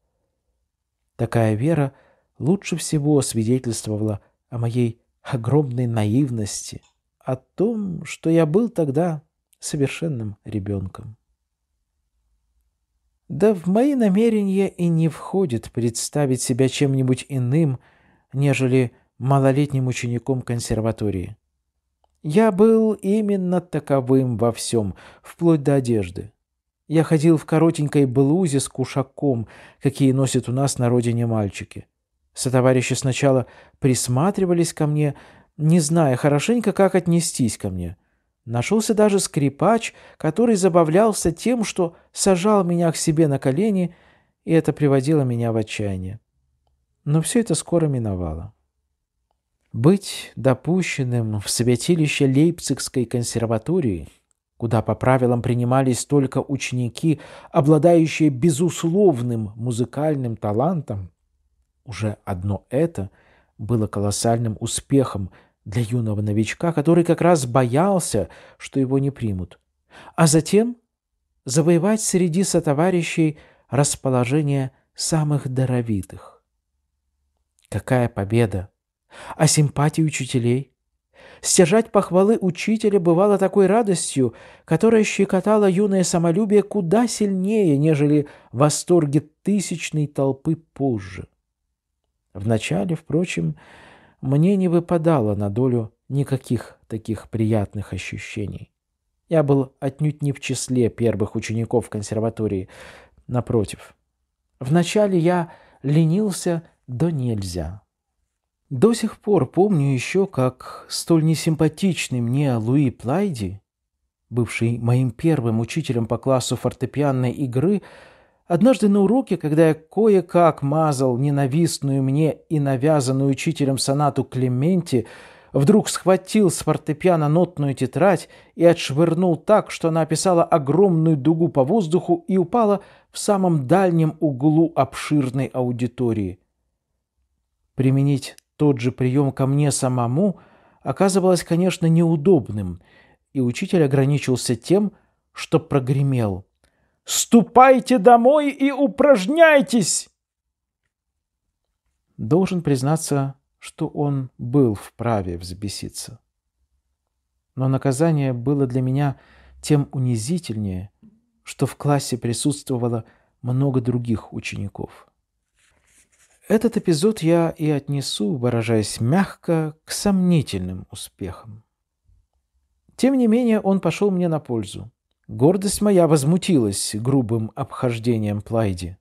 Такая вера лучше всего свидетельствовала о моей огромной наивности, о том, что я был тогда совершенным ребенком. Да в мои намерения и не входит представить себя чем-нибудь иным, нежели малолетним учеником консерватории. Я был именно таковым во всем, вплоть до одежды. Я ходил в коротенькой блузе с кушаком, какие носят у нас на родине мальчики. Сотоварищи сначала присматривались ко мне, не зная хорошенько, как отнестись ко мне. Нашелся даже скрипач, который забавлялся тем, что сажал меня к себе на колени, и это приводило меня в отчаяние. Но все это скоро миновало. Быть допущенным в святилище Лейпцигской консерватории, куда по правилам принимались только ученики, обладающие безусловным музыкальным талантом, уже одно это было колоссальным успехом для юного новичка, который как раз боялся, что его не примут. А затем завоевать среди сотоварищей расположение самых даровитых. Какая победа! а симпатии учителей. Стяжать похвалы учителя бывало такой радостью, которая щекотала юное самолюбие куда сильнее, нежели восторги тысячной толпы позже. Вначале, впрочем, мне не выпадало на долю никаких таких приятных ощущений. Я был отнюдь не в числе первых учеников консерватории, напротив. Вначале я ленился до нельзя. До сих пор помню еще, как столь несимпатичный мне Луи Плайди, бывший моим первым учителем по классу фортепианной игры, однажды на уроке, когда я кое-как мазал ненавистную мне и навязанную учителем сонату Клементи, вдруг схватил с фортепиано нотную тетрадь и отшвырнул так, что она описала огромную дугу по воздуху и упала в самом дальнем углу обширной аудитории. Применить тот же прием ко мне самому оказывалось, конечно, неудобным, и учитель ограничился тем, что прогремел. «Ступайте домой и упражняйтесь!» Должен признаться, что он был вправе взбеситься. Но наказание было для меня тем унизительнее, что в классе присутствовало много других учеников. Этот эпизод я и отнесу, выражаясь мягко, к сомнительным успехам. Тем не менее, он пошел мне на пользу. Гордость моя возмутилась грубым обхождением Плайди.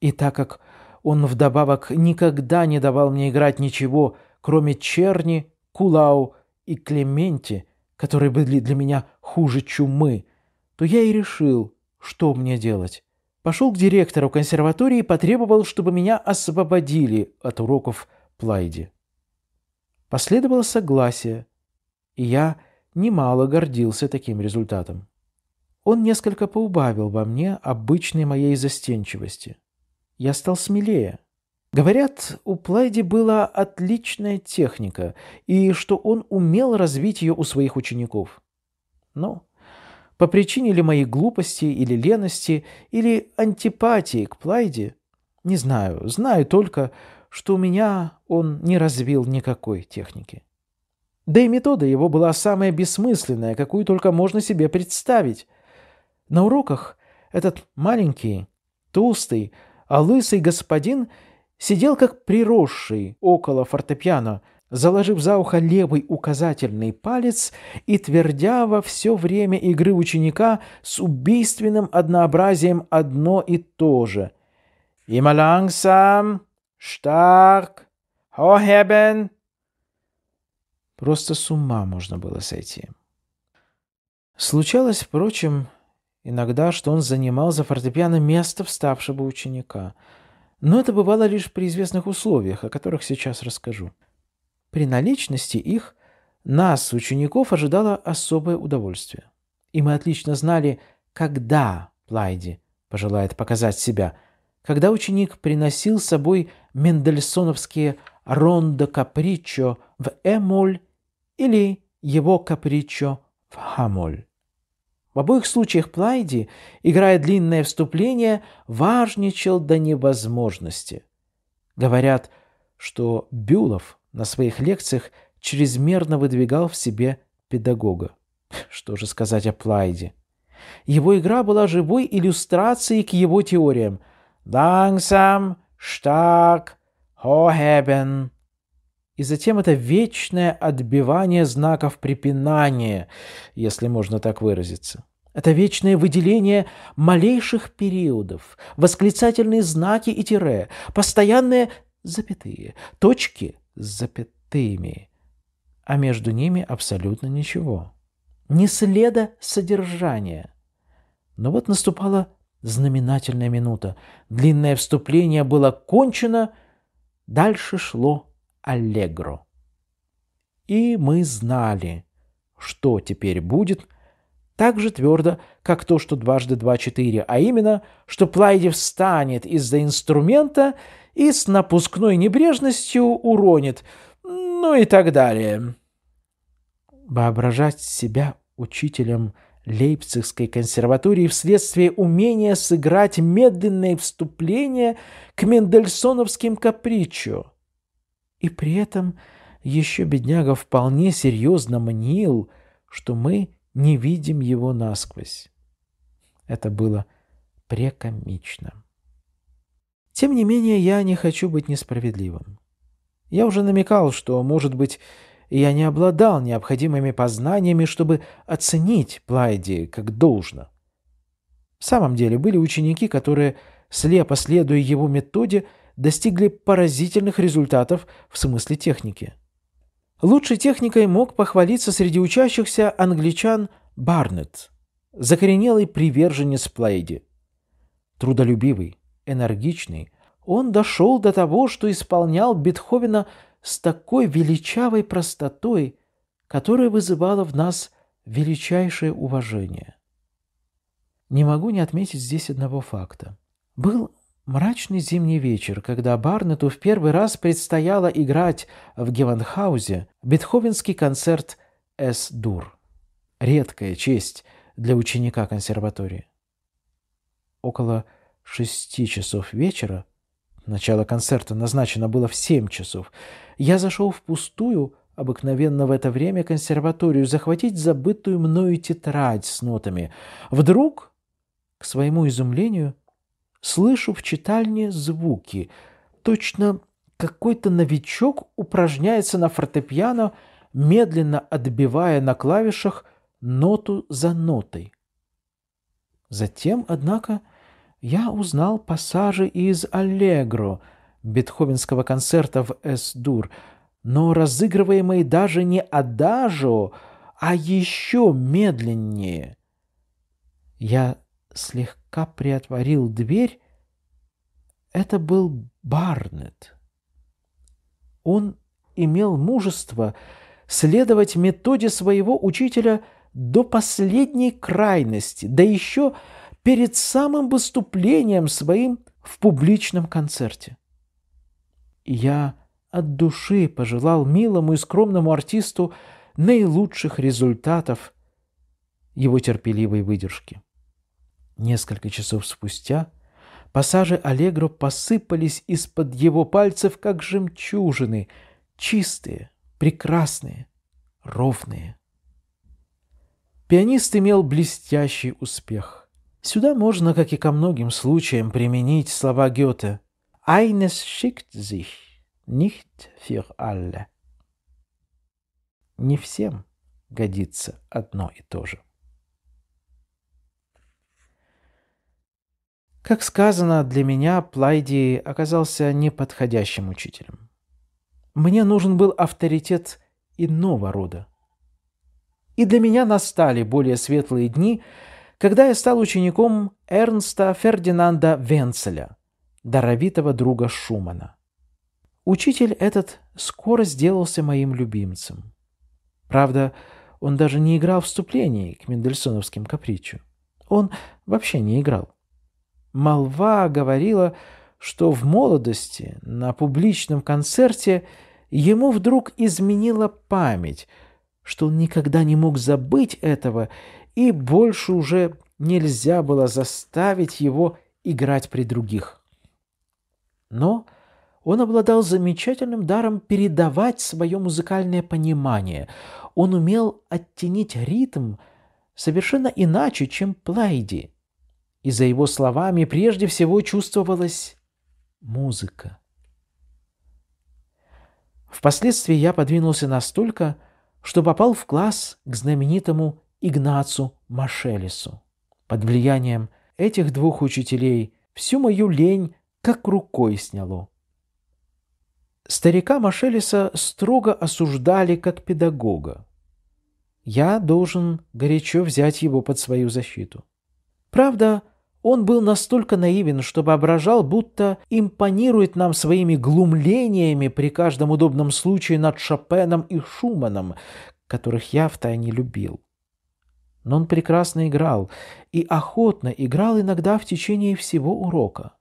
И так как он вдобавок никогда не давал мне играть ничего, кроме черни, кулау и клементи, которые были для меня хуже чумы, то я и решил, что мне делать. Пошел к директору консерватории и потребовал, чтобы меня освободили от уроков Плайди. Последовало согласие, и я немало гордился таким результатом. Он несколько поубавил во мне обычной моей застенчивости. Я стал смелее. Говорят, у Плайди была отличная техника, и что он умел развить ее у своих учеников. Но по причине ли моей глупости или лености, или антипатии к Плайде, не знаю, знаю только, что у меня он не развил никакой техники. Да и метода его была самая бессмысленная, какую только можно себе представить. На уроках этот маленький, толстый, а лысый господин сидел как приросший около фортепиано – заложив за ухо левый указательный палец и твердя во все время игры ученика с убийственным однообразием одно и то же. Ималангсам, langsam, хохебен. Просто с ума можно было сойти. Случалось, впрочем, иногда, что он занимал за фортепиано место вставшего ученика. Но это бывало лишь при известных условиях, о которых сейчас расскажу. При наличности их нас, учеников, ожидало особое удовольствие. И мы отлично знали, когда Плайди пожелает показать себя, когда ученик приносил с собой мендельсоновские рондо капричо в эмоль или его капричо в хамоль. В обоих случаях Плайди, играя длинное вступление, важничал до невозможности. Говорят, что Бюлов на своих лекциях чрезмерно выдвигал в себе педагога. Что же сказать о Плайде? Его игра была живой иллюстрацией к его теориям. «Лангсам, штак хохебен». И затем это вечное отбивание знаков препинания, если можно так выразиться. Это вечное выделение малейших периодов, восклицательные знаки и тире, постоянные запятые, точки – с запятыми, а между ними абсолютно ничего. Ни следа содержания. Но вот наступала знаменательная минута. Длинное вступление было кончено, дальше шло аллегро. И мы знали, что теперь будет – так же твердо, как то, что дважды два — четыре, а именно, что Плайдев встанет из-за инструмента и с напускной небрежностью уронит, ну и так далее. Воображать себя учителем Лейпцигской консерватории вследствие умения сыграть медленное вступление к мендельсоновским капричу. И при этом еще бедняга вполне серьезно мнил, что мы не видим его насквозь. Это было прекомично. Тем не менее, я не хочу быть несправедливым. Я уже намекал, что, может быть, я не обладал необходимыми познаниями, чтобы оценить Плайди как должно. В самом деле были ученики, которые, слепо следуя его методе, достигли поразительных результатов в смысле техники. Лучшей техникой мог похвалиться среди учащихся англичан Барнетт, закоренелый приверженец Плайди, Трудолюбивый, энергичный, он дошел до того, что исполнял Бетховена с такой величавой простотой, которая вызывала в нас величайшее уважение. Не могу не отметить здесь одного факта. Был мрачный зимний вечер, когда Барнету в первый раз предстояло играть в Геванхаузе бетховенский концерт «Эс-дур». Редкая честь для ученика консерватории. Около шести часов вечера, начало концерта назначено было в семь часов, я зашел в пустую, обыкновенно в это время, консерваторию захватить забытую мною тетрадь с нотами. Вдруг, к своему изумлению, слышу в читальне звуки. Точно какой-то новичок упражняется на фортепиано, медленно отбивая на клавишах ноту за нотой. Затем, однако, я узнал пассажи из «Аллегро» бетховенского концерта в «Эс-дур», но разыгрываемые даже не «Адажо», а еще медленнее. Я слегка приотворил дверь. Это был Барнет. Он имел мужество следовать методе своего учителя до последней крайности, да еще перед самым выступлением своим в публичном концерте. Я от души пожелал милому и скромному артисту наилучших результатов его терпеливой выдержки. Несколько часов спустя пассажи Аллегро посыпались из-под его пальцев, как жемчужины, чистые, прекрасные, ровные. Пианист имел блестящий успех – Сюда можно, как и ко многим случаям, применить слова Гёте «Eines schickt sich, nicht für alle». Не всем годится одно и то же. Как сказано, для меня Плайди оказался неподходящим учителем. Мне нужен был авторитет иного рода. И для меня настали более светлые дни – когда я стал учеником Эрнста Фердинанда Венцеля, даровитого друга Шумана. Учитель этот скоро сделался моим любимцем. Правда, он даже не играл вступлений к мендельсоновским капричу. Он вообще не играл. Молва говорила, что в молодости на публичном концерте ему вдруг изменила память, что он никогда не мог забыть этого и больше уже нельзя было заставить его играть при других. Но он обладал замечательным даром передавать свое музыкальное понимание. Он умел оттенить ритм совершенно иначе, чем Плайди. И за его словами прежде всего чувствовалась музыка. Впоследствии я подвинулся настолько, что попал в класс к знаменитому Игнацу Машелису. Под влиянием этих двух учителей всю мою лень как рукой сняло. Старика Машелиса строго осуждали как педагога. Я должен горячо взять его под свою защиту. Правда, он был настолько наивен, что воображал, будто импонирует нам своими глумлениями при каждом удобном случае над Шопеном и Шуманом, которых я втайне любил но он прекрасно играл и охотно играл иногда в течение всего урока.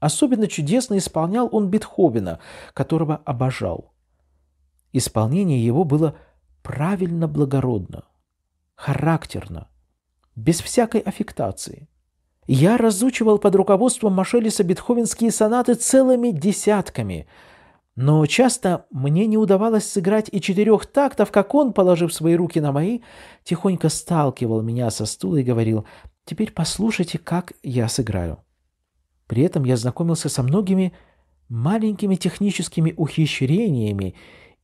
Особенно чудесно исполнял он Бетховена, которого обожал. Исполнение его было правильно благородно, характерно, без всякой аффектации. Я разучивал под руководством Машелиса бетховенские сонаты целыми десятками – но часто мне не удавалось сыграть и четырех тактов, как он, положив свои руки на мои, тихонько сталкивал меня со стула и говорил «Теперь послушайте, как я сыграю». При этом я знакомился со многими маленькими техническими ухищрениями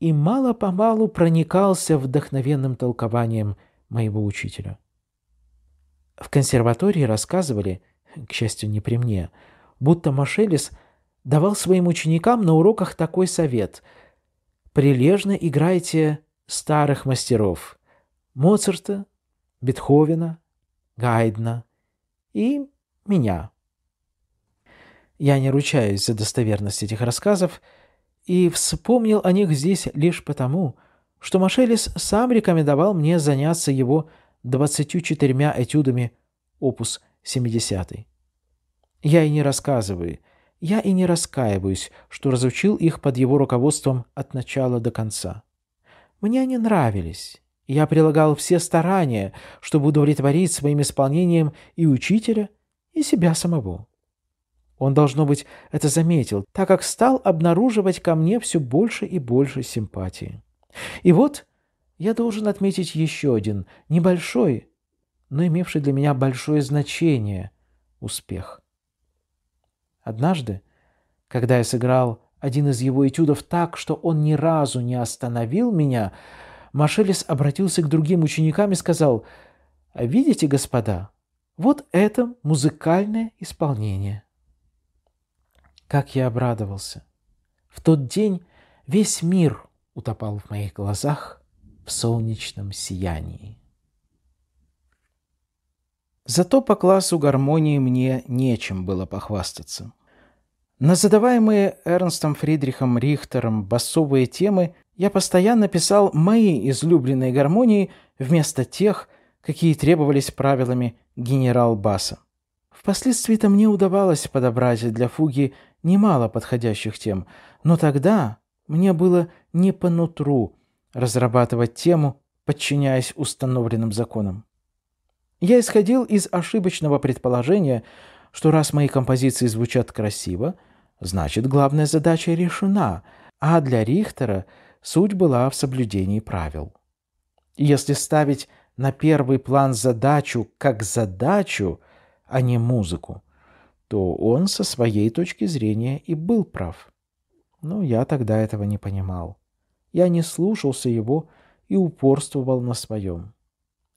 и мало-помалу проникался вдохновенным толкованием моего учителя. В консерватории рассказывали, к счастью, не при мне, будто Машелис – давал своим ученикам на уроках такой совет. «Прилежно играйте старых мастеров – Моцарта, Бетховена, Гайдна и меня». Я не ручаюсь за достоверность этих рассказов и вспомнил о них здесь лишь потому, что Машелис сам рекомендовал мне заняться его 24 этюдами опус 70. Я и не рассказываю – я и не раскаиваюсь, что разучил их под его руководством от начала до конца. Мне они нравились. Я прилагал все старания, чтобы удовлетворить своим исполнением и учителя, и себя самого. Он, должно быть, это заметил, так как стал обнаруживать ко мне все больше и больше симпатии. И вот я должен отметить еще один, небольшой, но имевший для меня большое значение – успех – Однажды, когда я сыграл один из его этюдов так, что он ни разу не остановил меня, Машелис обратился к другим ученикам и сказал, «А «Видите, господа, вот это музыкальное исполнение». Как я обрадовался. В тот день весь мир утопал в моих глазах в солнечном сиянии. Зато по классу гармонии мне нечем было похвастаться. На задаваемые Эрнстом Фридрихом Рихтером басовые темы я постоянно писал мои излюбленные гармонии вместо тех, какие требовались правилами генерал Баса. Впоследствии-то мне удавалось подобрать для фуги немало подходящих тем, но тогда мне было не по нутру разрабатывать тему, подчиняясь установленным законам. Я исходил из ошибочного предположения, что раз мои композиции звучат красиво, значит, главная задача решена, а для Рихтера суть была в соблюдении правил. Если ставить на первый план задачу как задачу, а не музыку, то он со своей точки зрения и был прав. Но я тогда этого не понимал. Я не слушался его и упорствовал на своем.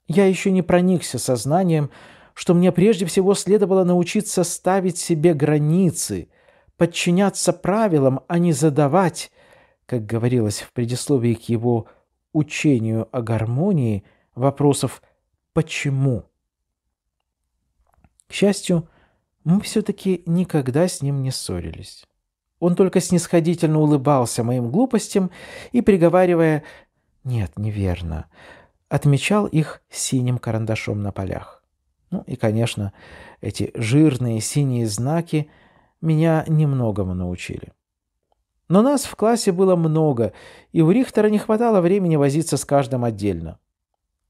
Я еще не проникся сознанием, что мне прежде всего следовало научиться ставить себе границы, подчиняться правилам, а не задавать, как говорилось в предисловии к его учению о гармонии, вопросов «почему?». К счастью, мы все-таки никогда с ним не ссорились. Он только снисходительно улыбался моим глупостям и приговаривая «Нет, неверно отмечал их синим карандашом на полях. Ну и, конечно, эти жирные синие знаки меня немногому научили. Но нас в классе было много, и у Рихтера не хватало времени возиться с каждым отдельно.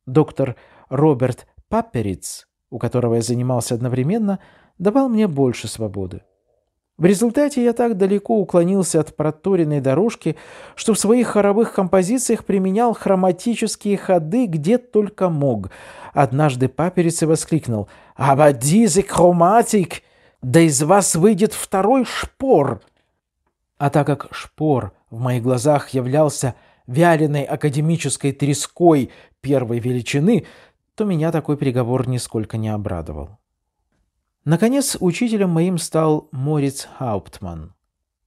Доктор Роберт Паппериц, у которого я занимался одновременно, давал мне больше свободы. В результате я так далеко уклонился от проторенной дорожки, что в своих хоровых композициях применял хроматические ходы где только мог. Однажды паперица воскликнул «Абадизик хроматик! Да из вас выйдет второй шпор!» А так как шпор в моих глазах являлся вяленой академической треской первой величины, то меня такой приговор нисколько не обрадовал. Наконец, учителем моим стал Мориц Хауптман.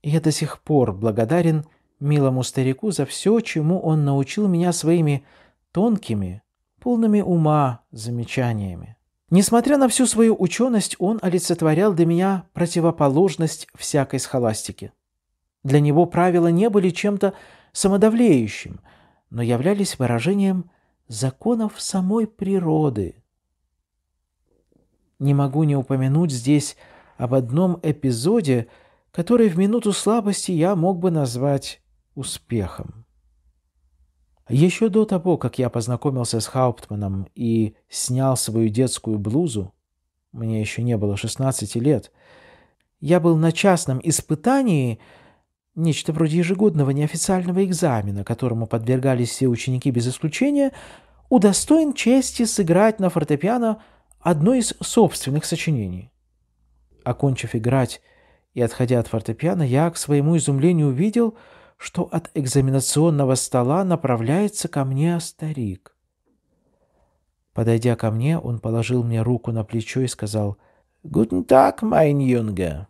Я до сих пор благодарен милому старику за все, чему он научил меня своими тонкими, полными ума замечаниями. Несмотря на всю свою ученость, он олицетворял для меня противоположность всякой схоластики. Для него правила не были чем-то самодавлеющим, но являлись выражением законов самой природы – не могу не упомянуть здесь об одном эпизоде, который в минуту слабости я мог бы назвать успехом. Еще до того, как я познакомился с Хауптманом и снял свою детскую блузу, мне еще не было 16 лет, я был на частном испытании, нечто вроде ежегодного неофициального экзамена, которому подвергались все ученики без исключения, удостоен чести сыграть на фортепиано – одно из собственных сочинений. Окончив играть и отходя от фортепиано, я к своему изумлению увидел, что от экзаменационного стола направляется ко мне старик. Подойдя ко мне, он положил мне руку на плечо и сказал «Гутен так, майн юнга,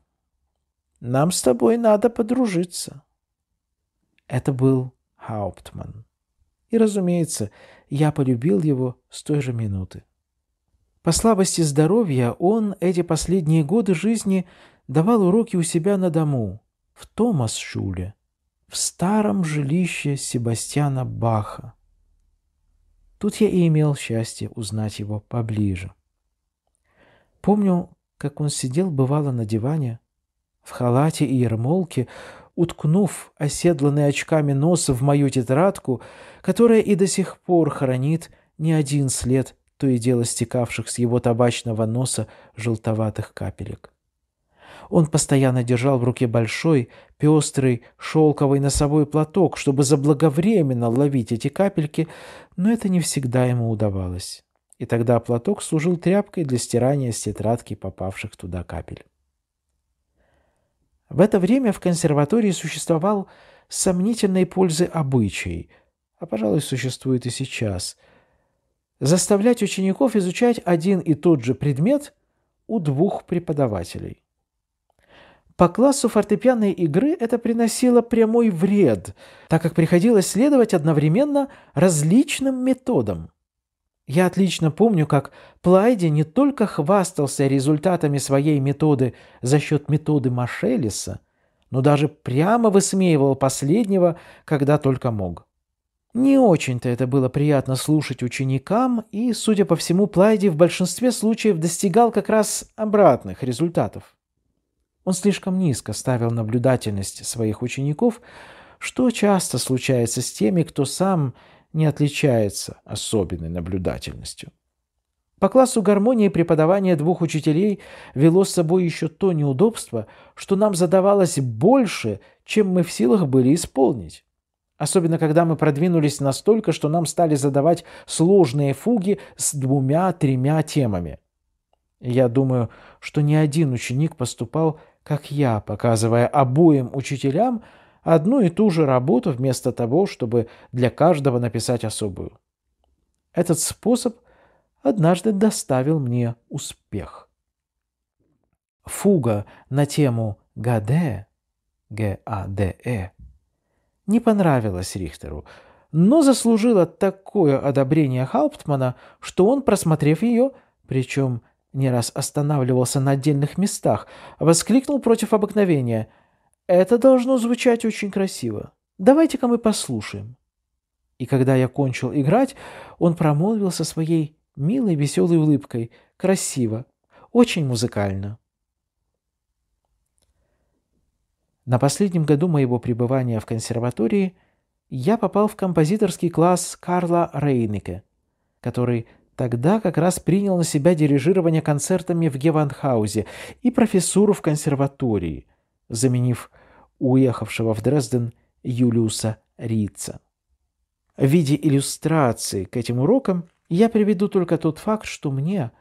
нам с тобой надо подружиться». Это был Хауптман. И, разумеется, я полюбил его с той же минуты. По слабости здоровья он эти последние годы жизни давал уроки у себя на дому, в Томасшуле, в старом жилище Себастьяна Баха. Тут я и имел счастье узнать его поближе. Помню, как он сидел, бывало, на диване, в халате и ермолке, уткнув оседланный очками нос в мою тетрадку, которая и до сих пор хранит не один след то и дело стекавших с его табачного носа желтоватых капелек. Он постоянно держал в руке большой, пестрый, шелковый носовой платок, чтобы заблаговременно ловить эти капельки, но это не всегда ему удавалось. И тогда платок служил тряпкой для стирания с тетрадки попавших туда капель. В это время в консерватории существовал сомнительной пользы обычай, а, пожалуй, существует и сейчас – заставлять учеников изучать один и тот же предмет у двух преподавателей. По классу фортепианной игры это приносило прямой вред, так как приходилось следовать одновременно различным методам. Я отлично помню, как Плайди не только хвастался результатами своей методы за счет методы Машелиса, но даже прямо высмеивал последнего, когда только мог. Не очень-то это было приятно слушать ученикам, и, судя по всему, Плайди в большинстве случаев достигал как раз обратных результатов. Он слишком низко ставил наблюдательность своих учеников, что часто случается с теми, кто сам не отличается особенной наблюдательностью. По классу гармонии преподавание двух учителей вело с собой еще то неудобство, что нам задавалось больше, чем мы в силах были исполнить. Особенно, когда мы продвинулись настолько, что нам стали задавать сложные фуги с двумя-тремя темами. Я думаю, что ни один ученик поступал, как я, показывая обоим учителям одну и ту же работу вместо того, чтобы для каждого написать особую. Этот способ однажды доставил мне успех. Фуга на тему «Гаде» не понравилась Рихтеру, но заслужила такое одобрение Хауптмана, что он, просмотрев ее, причем не раз останавливался на отдельных местах, воскликнул против обыкновения. «Это должно звучать очень красиво. Давайте-ка мы послушаем». И когда я кончил играть, он промолвил со своей милой веселой улыбкой «Красиво, очень музыкально». На последнем году моего пребывания в консерватории я попал в композиторский класс Карла Рейнике, который тогда как раз принял на себя дирижирование концертами в Геванхаузе и профессуру в консерватории, заменив уехавшего в Дрезден Юлиуса Рица. В виде иллюстрации к этим урокам я приведу только тот факт, что мне,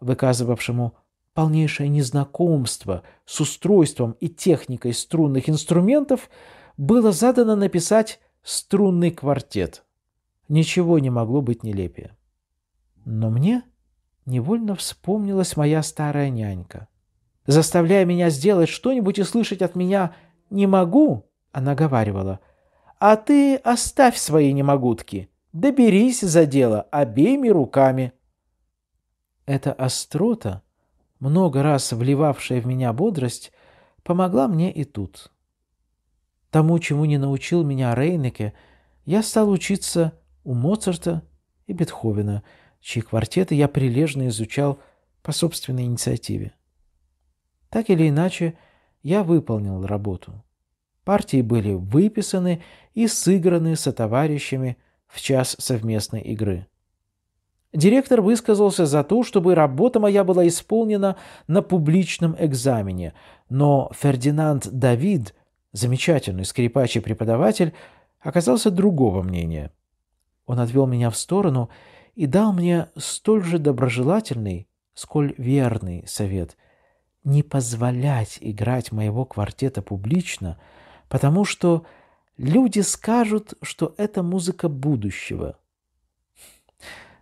выказывавшему полнейшее незнакомство с устройством и техникой струнных инструментов, было задано написать «струнный квартет». Ничего не могло быть нелепее. Но мне невольно вспомнилась моя старая нянька. Заставляя меня сделать что-нибудь и слышать от меня «не могу», она говаривала, «а ты оставь свои немогутки, доберись за дело обеими руками». Эта острота – много раз вливавшая в меня бодрость, помогла мне и тут. Тому, чему не научил меня Рейнеке, я стал учиться у Моцарта и Бетховена, чьи квартеты я прилежно изучал по собственной инициативе. Так или иначе, я выполнил работу. Партии были выписаны и сыграны со товарищами в час совместной игры. Директор высказался за то, чтобы работа моя была исполнена на публичном экзамене, но Фердинанд Давид, замечательный скрипач и преподаватель, оказался другого мнения. Он отвел меня в сторону и дал мне столь же доброжелательный, сколь верный совет – не позволять играть моего квартета публично, потому что люди скажут, что это музыка будущего –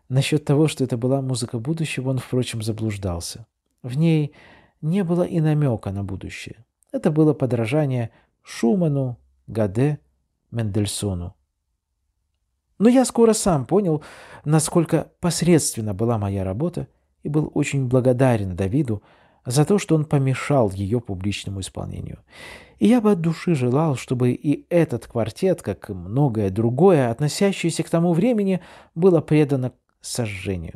Насчет того, что это была музыка будущего, он, впрочем, заблуждался. В ней не было и намека на будущее. Это было подражание Шуману, Гаде, Мендельсону. Но я скоро сам понял, насколько посредственно была моя работа, и был очень благодарен Давиду за то, что он помешал ее публичному исполнению. И я бы от души желал, чтобы и этот квартет, как и многое другое, относящееся к тому времени, было предано сожжению.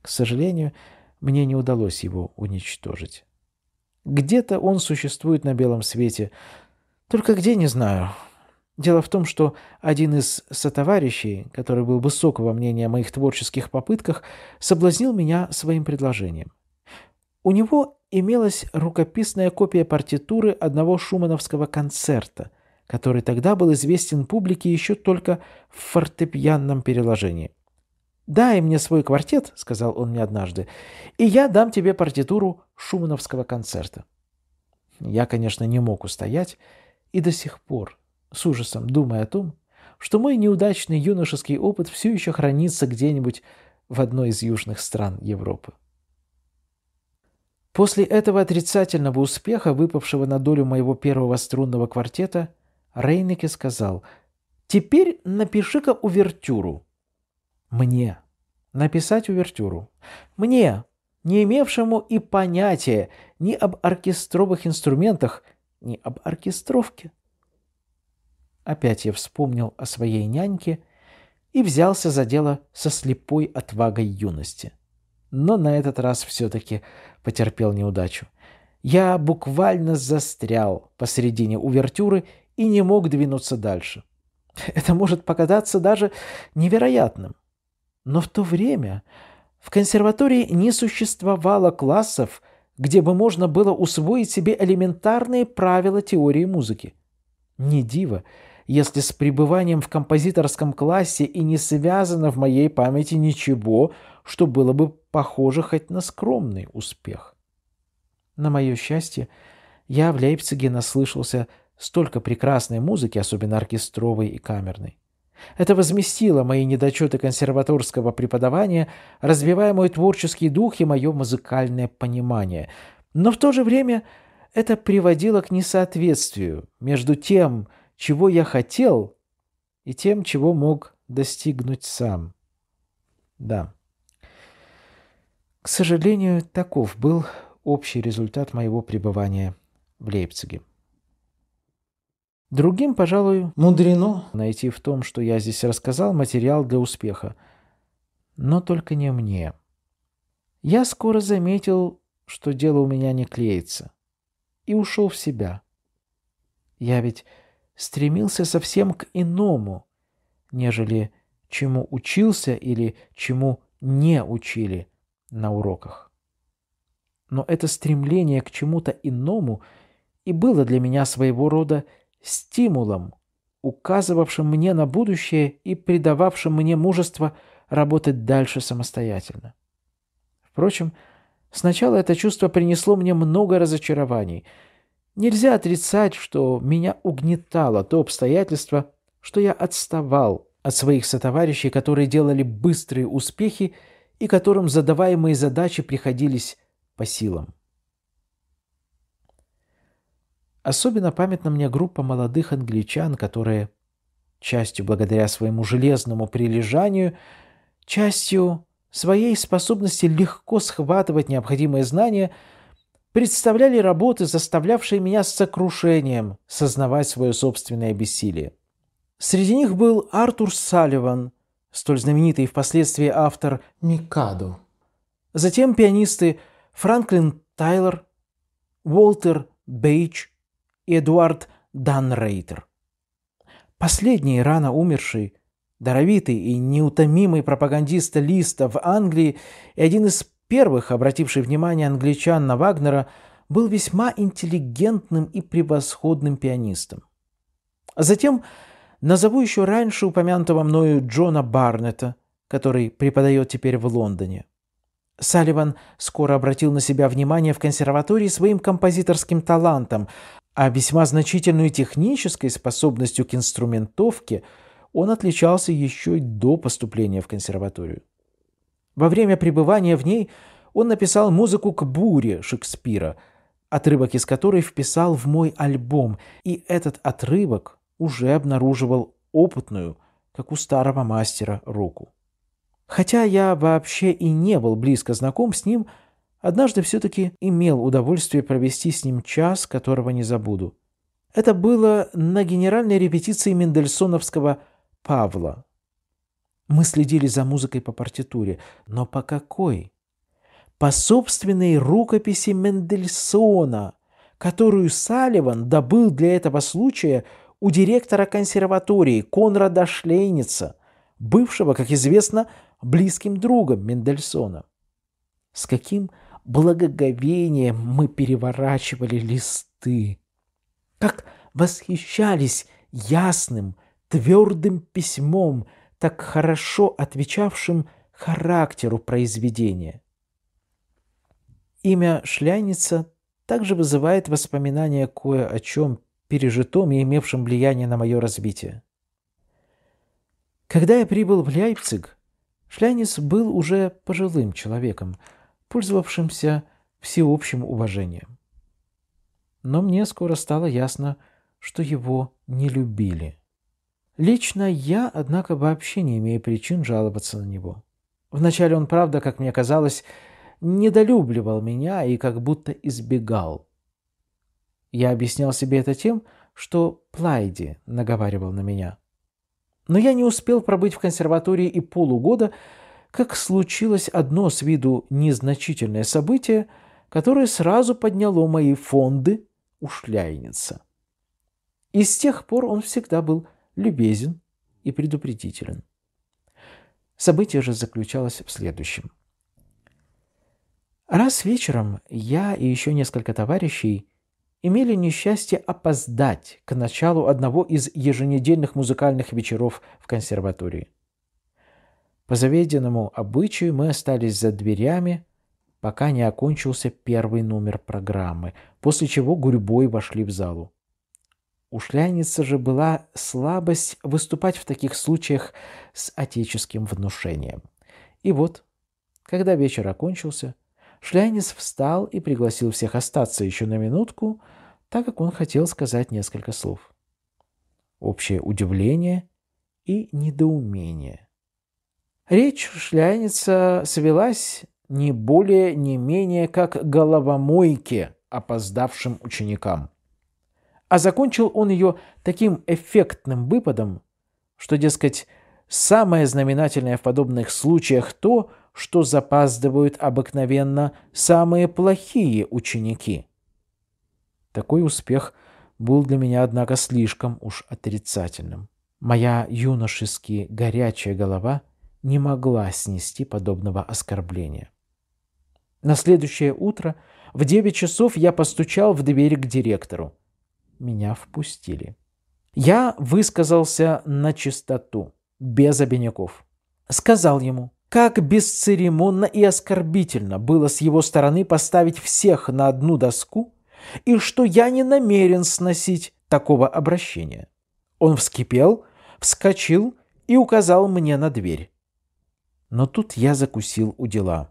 К сожалению, мне не удалось его уничтожить. Где-то он существует на белом свете, только где не знаю. Дело в том, что один из сотоварищей, который был высокого мнения о моих творческих попытках, соблазнил меня своим предложением. У него имелась рукописная копия партитуры одного шумановского концерта, который тогда был известен публике еще только в фортепианном переложении – «Дай мне свой квартет», — сказал он мне однажды, — «и я дам тебе партитуру шумановского концерта». Я, конечно, не мог устоять, и до сих пор с ужасом думая о том, что мой неудачный юношеский опыт все еще хранится где-нибудь в одной из южных стран Европы. После этого отрицательного успеха, выпавшего на долю моего первого струнного квартета, Рейнеке сказал «Теперь напиши-ка увертюру». Мне. Написать увертюру. Мне, не имевшему и понятия ни об оркестровых инструментах, ни об оркестровке. Опять я вспомнил о своей няньке и взялся за дело со слепой отвагой юности. Но на этот раз все-таки потерпел неудачу. Я буквально застрял посередине увертюры и не мог двинуться дальше. Это может показаться даже невероятным. Но в то время в консерватории не существовало классов, где бы можно было усвоить себе элементарные правила теории музыки. Не диво, если с пребыванием в композиторском классе и не связано в моей памяти ничего, что было бы похоже хоть на скромный успех. На мое счастье, я в Лейпциге наслышался столько прекрасной музыки, особенно оркестровой и камерной. Это возместило мои недочеты консерваторского преподавания, развивая мой творческий дух и мое музыкальное понимание. Но в то же время это приводило к несоответствию между тем, чего я хотел, и тем, чего мог достигнуть сам. Да. К сожалению, таков был общий результат моего пребывания в Лейпциге. Другим, пожалуй, мудрено найти в том, что я здесь рассказал, материал для успеха. Но только не мне. Я скоро заметил, что дело у меня не клеится. И ушел в себя. Я ведь стремился совсем к иному, нежели чему учился или чему не учили на уроках. Но это стремление к чему-то иному и было для меня своего рода стимулом, указывавшим мне на будущее и придававшим мне мужество работать дальше самостоятельно. Впрочем, сначала это чувство принесло мне много разочарований. Нельзя отрицать, что меня угнетало то обстоятельство, что я отставал от своих сотоварищей, которые делали быстрые успехи и которым задаваемые задачи приходились по силам. Особенно памятна мне группа молодых англичан, которые, частью благодаря своему железному прилежанию, частью своей способности легко схватывать необходимые знания, представляли работы, заставлявшие меня с сокрушением сознавать свое собственное бессилие. Среди них был Артур Салливан, столь знаменитый впоследствии автор «Микадо». Затем пианисты Франклин Тайлор, Уолтер Бейдж, Эдуард Данрейтер. Последний рано умерший, даровитый и неутомимый пропагандист Листа в Англии и один из первых, обративший внимание англичан на Вагнера, был весьма интеллигентным и превосходным пианистом. Затем назову еще раньше упомянутого мною Джона Барнета, который преподает теперь в Лондоне. Салливан скоро обратил на себя внимание в консерватории своим композиторским талантом, а весьма значительной технической способностью к инструментовке он отличался еще и до поступления в консерваторию. Во время пребывания в ней он написал музыку к «Буре» Шекспира, отрывок из которой вписал в мой альбом, и этот отрывок уже обнаруживал опытную, как у старого мастера, руку. Хотя я вообще и не был близко знаком с ним – Однажды все-таки имел удовольствие провести с ним час, которого не забуду. Это было на генеральной репетиции мендельсоновского «Павла». Мы следили за музыкой по партитуре, но по какой? По собственной рукописи Мендельсона, которую Салливан добыл для этого случая у директора консерватории Конрада Шлейница, бывшего, как известно, близким другом Мендельсона. С каким благоговением мы переворачивали листы. Как восхищались ясным, твердым письмом, так хорошо отвечавшим характеру произведения. Имя Шляница также вызывает воспоминания кое о чем пережитом и имевшем влияние на мое развитие. Когда я прибыл в Лейпциг, Шляниц был уже пожилым человеком – пользовавшимся всеобщим уважением. Но мне скоро стало ясно, что его не любили. Лично я, однако, вообще не имею причин жаловаться на него. Вначале он, правда, как мне казалось, недолюбливал меня и как будто избегал. Я объяснял себе это тем, что Плайди наговаривал на меня. Но я не успел пробыть в консерватории и полугода, как случилось одно с виду незначительное событие, которое сразу подняло мои фонды у шляйница. И с тех пор он всегда был любезен и предупредителен. Событие же заключалось в следующем. Раз вечером я и еще несколько товарищей имели несчастье опоздать к началу одного из еженедельных музыкальных вечеров в консерватории – по заведенному обычаю мы остались за дверями, пока не окончился первый номер программы, после чего гурьбой вошли в залу. У шляницы же была слабость выступать в таких случаях с отеческим внушением. И вот, когда вечер окончился, Шлянец встал и пригласил всех остаться еще на минутку, так как он хотел сказать несколько слов. Общее удивление и недоумение Речь шляйница свелась не более, не менее, как головомойки опоздавшим ученикам. А закончил он ее таким эффектным выпадом, что, дескать, самое знаменательное в подобных случаях то, что запаздывают обыкновенно самые плохие ученики. Такой успех был для меня, однако, слишком уж отрицательным. Моя юношески горячая голова – не могла снести подобного оскорбления. На следующее утро в 9 часов я постучал в дверь к директору. Меня впустили. Я высказался на чистоту, без обиняков. Сказал ему, как бесцеремонно и оскорбительно было с его стороны поставить всех на одну доску, и что я не намерен сносить такого обращения. Он вскипел, вскочил и указал мне на дверь. Но тут я закусил у дела.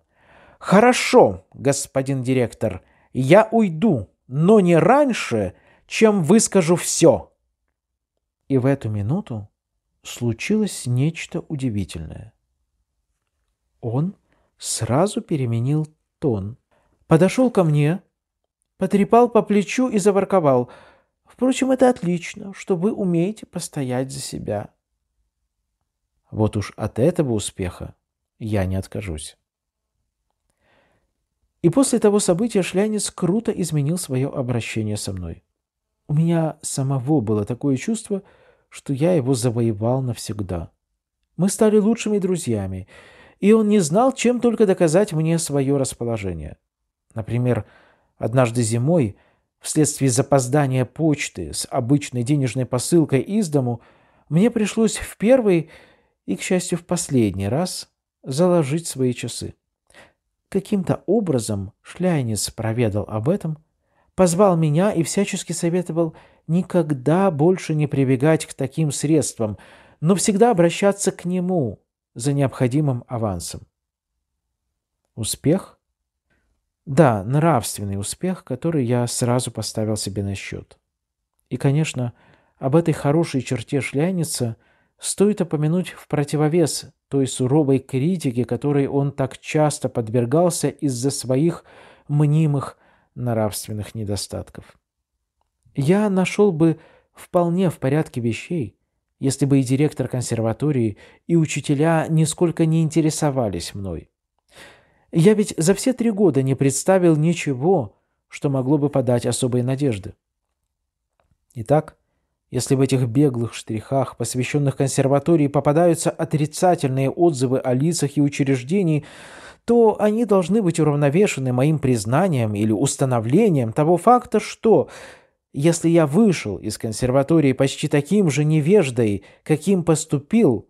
«Хорошо, господин директор, я уйду, но не раньше, чем выскажу все». И в эту минуту случилось нечто удивительное. Он сразу переменил тон. Подошел ко мне, потрепал по плечу и заворковал. «Впрочем, это отлично, что вы умеете постоять за себя». Вот уж от этого успеха я не откажусь. И после того события Шлянец круто изменил свое обращение со мной. У меня самого было такое чувство, что я его завоевал навсегда. Мы стали лучшими друзьями, и он не знал, чем только доказать мне свое расположение. Например, однажды зимой, вследствие запоздания почты с обычной денежной посылкой из дому, мне пришлось в первый и, к счастью, в последний раз заложить свои часы. Каким-то образом Шляйнец проведал об этом, позвал меня и всячески советовал никогда больше не прибегать к таким средствам, но всегда обращаться к нему за необходимым авансом. Успех? Да, нравственный успех, который я сразу поставил себе на счет. И, конечно, об этой хорошей черте шляйница стоит упомянуть в противовес той суровой критике, которой он так часто подвергался из-за своих мнимых нравственных недостатков. Я нашел бы вполне в порядке вещей, если бы и директор консерватории, и учителя нисколько не интересовались мной. Я ведь за все три года не представил ничего, что могло бы подать особые надежды. Итак, если в этих беглых штрихах, посвященных консерватории, попадаются отрицательные отзывы о лицах и учреждении, то они должны быть уравновешены моим признанием или установлением того факта, что если я вышел из консерватории почти таким же невеждой, каким поступил,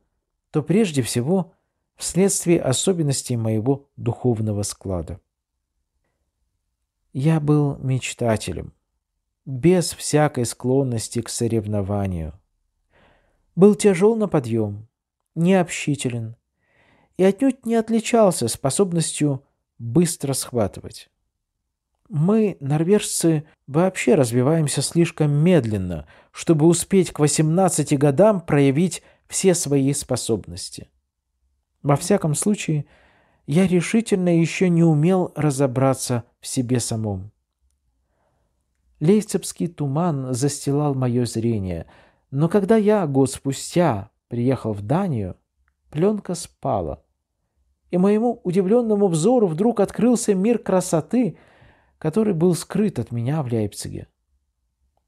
то прежде всего вследствие особенностей моего духовного склада. Я был мечтателем – без всякой склонности к соревнованию. Был тяжел на подъем, необщителен и отнюдь не отличался способностью быстро схватывать. Мы, норвежцы, вообще развиваемся слишком медленно, чтобы успеть к 18 годам проявить все свои способности. Во всяком случае, я решительно еще не умел разобраться в себе самом. Лейцепский туман застилал мое зрение, но когда я год спустя приехал в Данию, пленка спала, и моему удивленному взору вдруг открылся мир красоты, который был скрыт от меня в Лейпциге.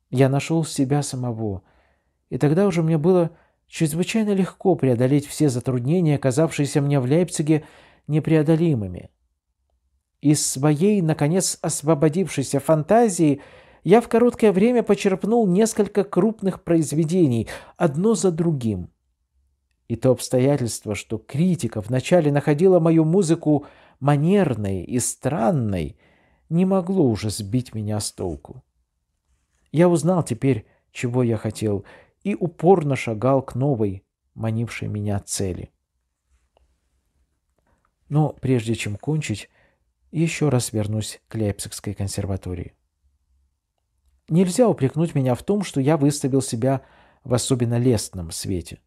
Я нашел себя самого, и тогда уже мне было чрезвычайно легко преодолеть все затруднения, оказавшиеся мне в Лейпциге непреодолимыми. Из своей, наконец, освободившейся фантазии – я в короткое время почерпнул несколько крупных произведений, одно за другим. И то обстоятельство, что критика вначале находила мою музыку манерной и странной, не могло уже сбить меня с толку. Я узнал теперь, чего я хотел, и упорно шагал к новой, манившей меня цели. Но прежде чем кончить, еще раз вернусь к Лейпцигской консерватории. Нельзя упрекнуть меня в том, что я выставил себя в особенно лестном свете.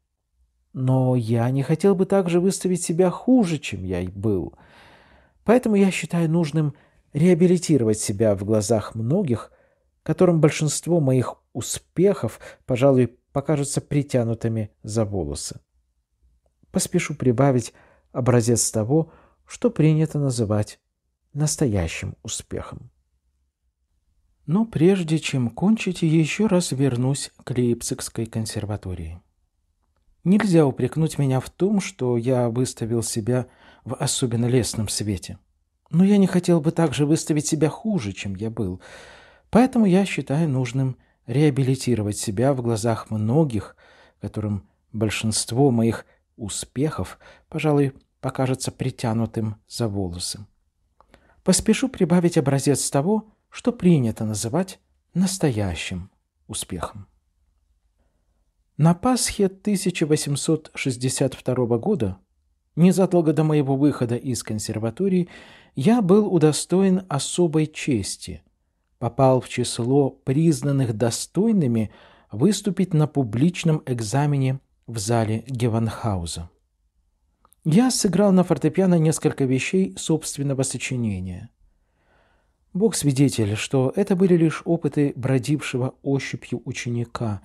Но я не хотел бы также выставить себя хуже, чем я и был. Поэтому я считаю нужным реабилитировать себя в глазах многих, которым большинство моих успехов, пожалуй, покажутся притянутыми за волосы. Поспешу прибавить образец того, что принято называть настоящим успехом. Но прежде чем кончить, еще раз вернусь к Лейпцигской консерватории. Нельзя упрекнуть меня в том, что я выставил себя в особенно лестном свете. Но я не хотел бы также выставить себя хуже, чем я был. Поэтому я считаю нужным реабилитировать себя в глазах многих, которым большинство моих успехов, пожалуй, покажется притянутым за волосы. Поспешу прибавить образец того, что принято называть настоящим успехом. На Пасхе 1862 года, незадолго до моего выхода из консерватории, я был удостоен особой чести. Попал в число признанных достойными выступить на публичном экзамене в зале Геванхауза. Я сыграл на фортепиано несколько вещей собственного сочинения – Бог свидетель, что это были лишь опыты бродившего ощупью ученика,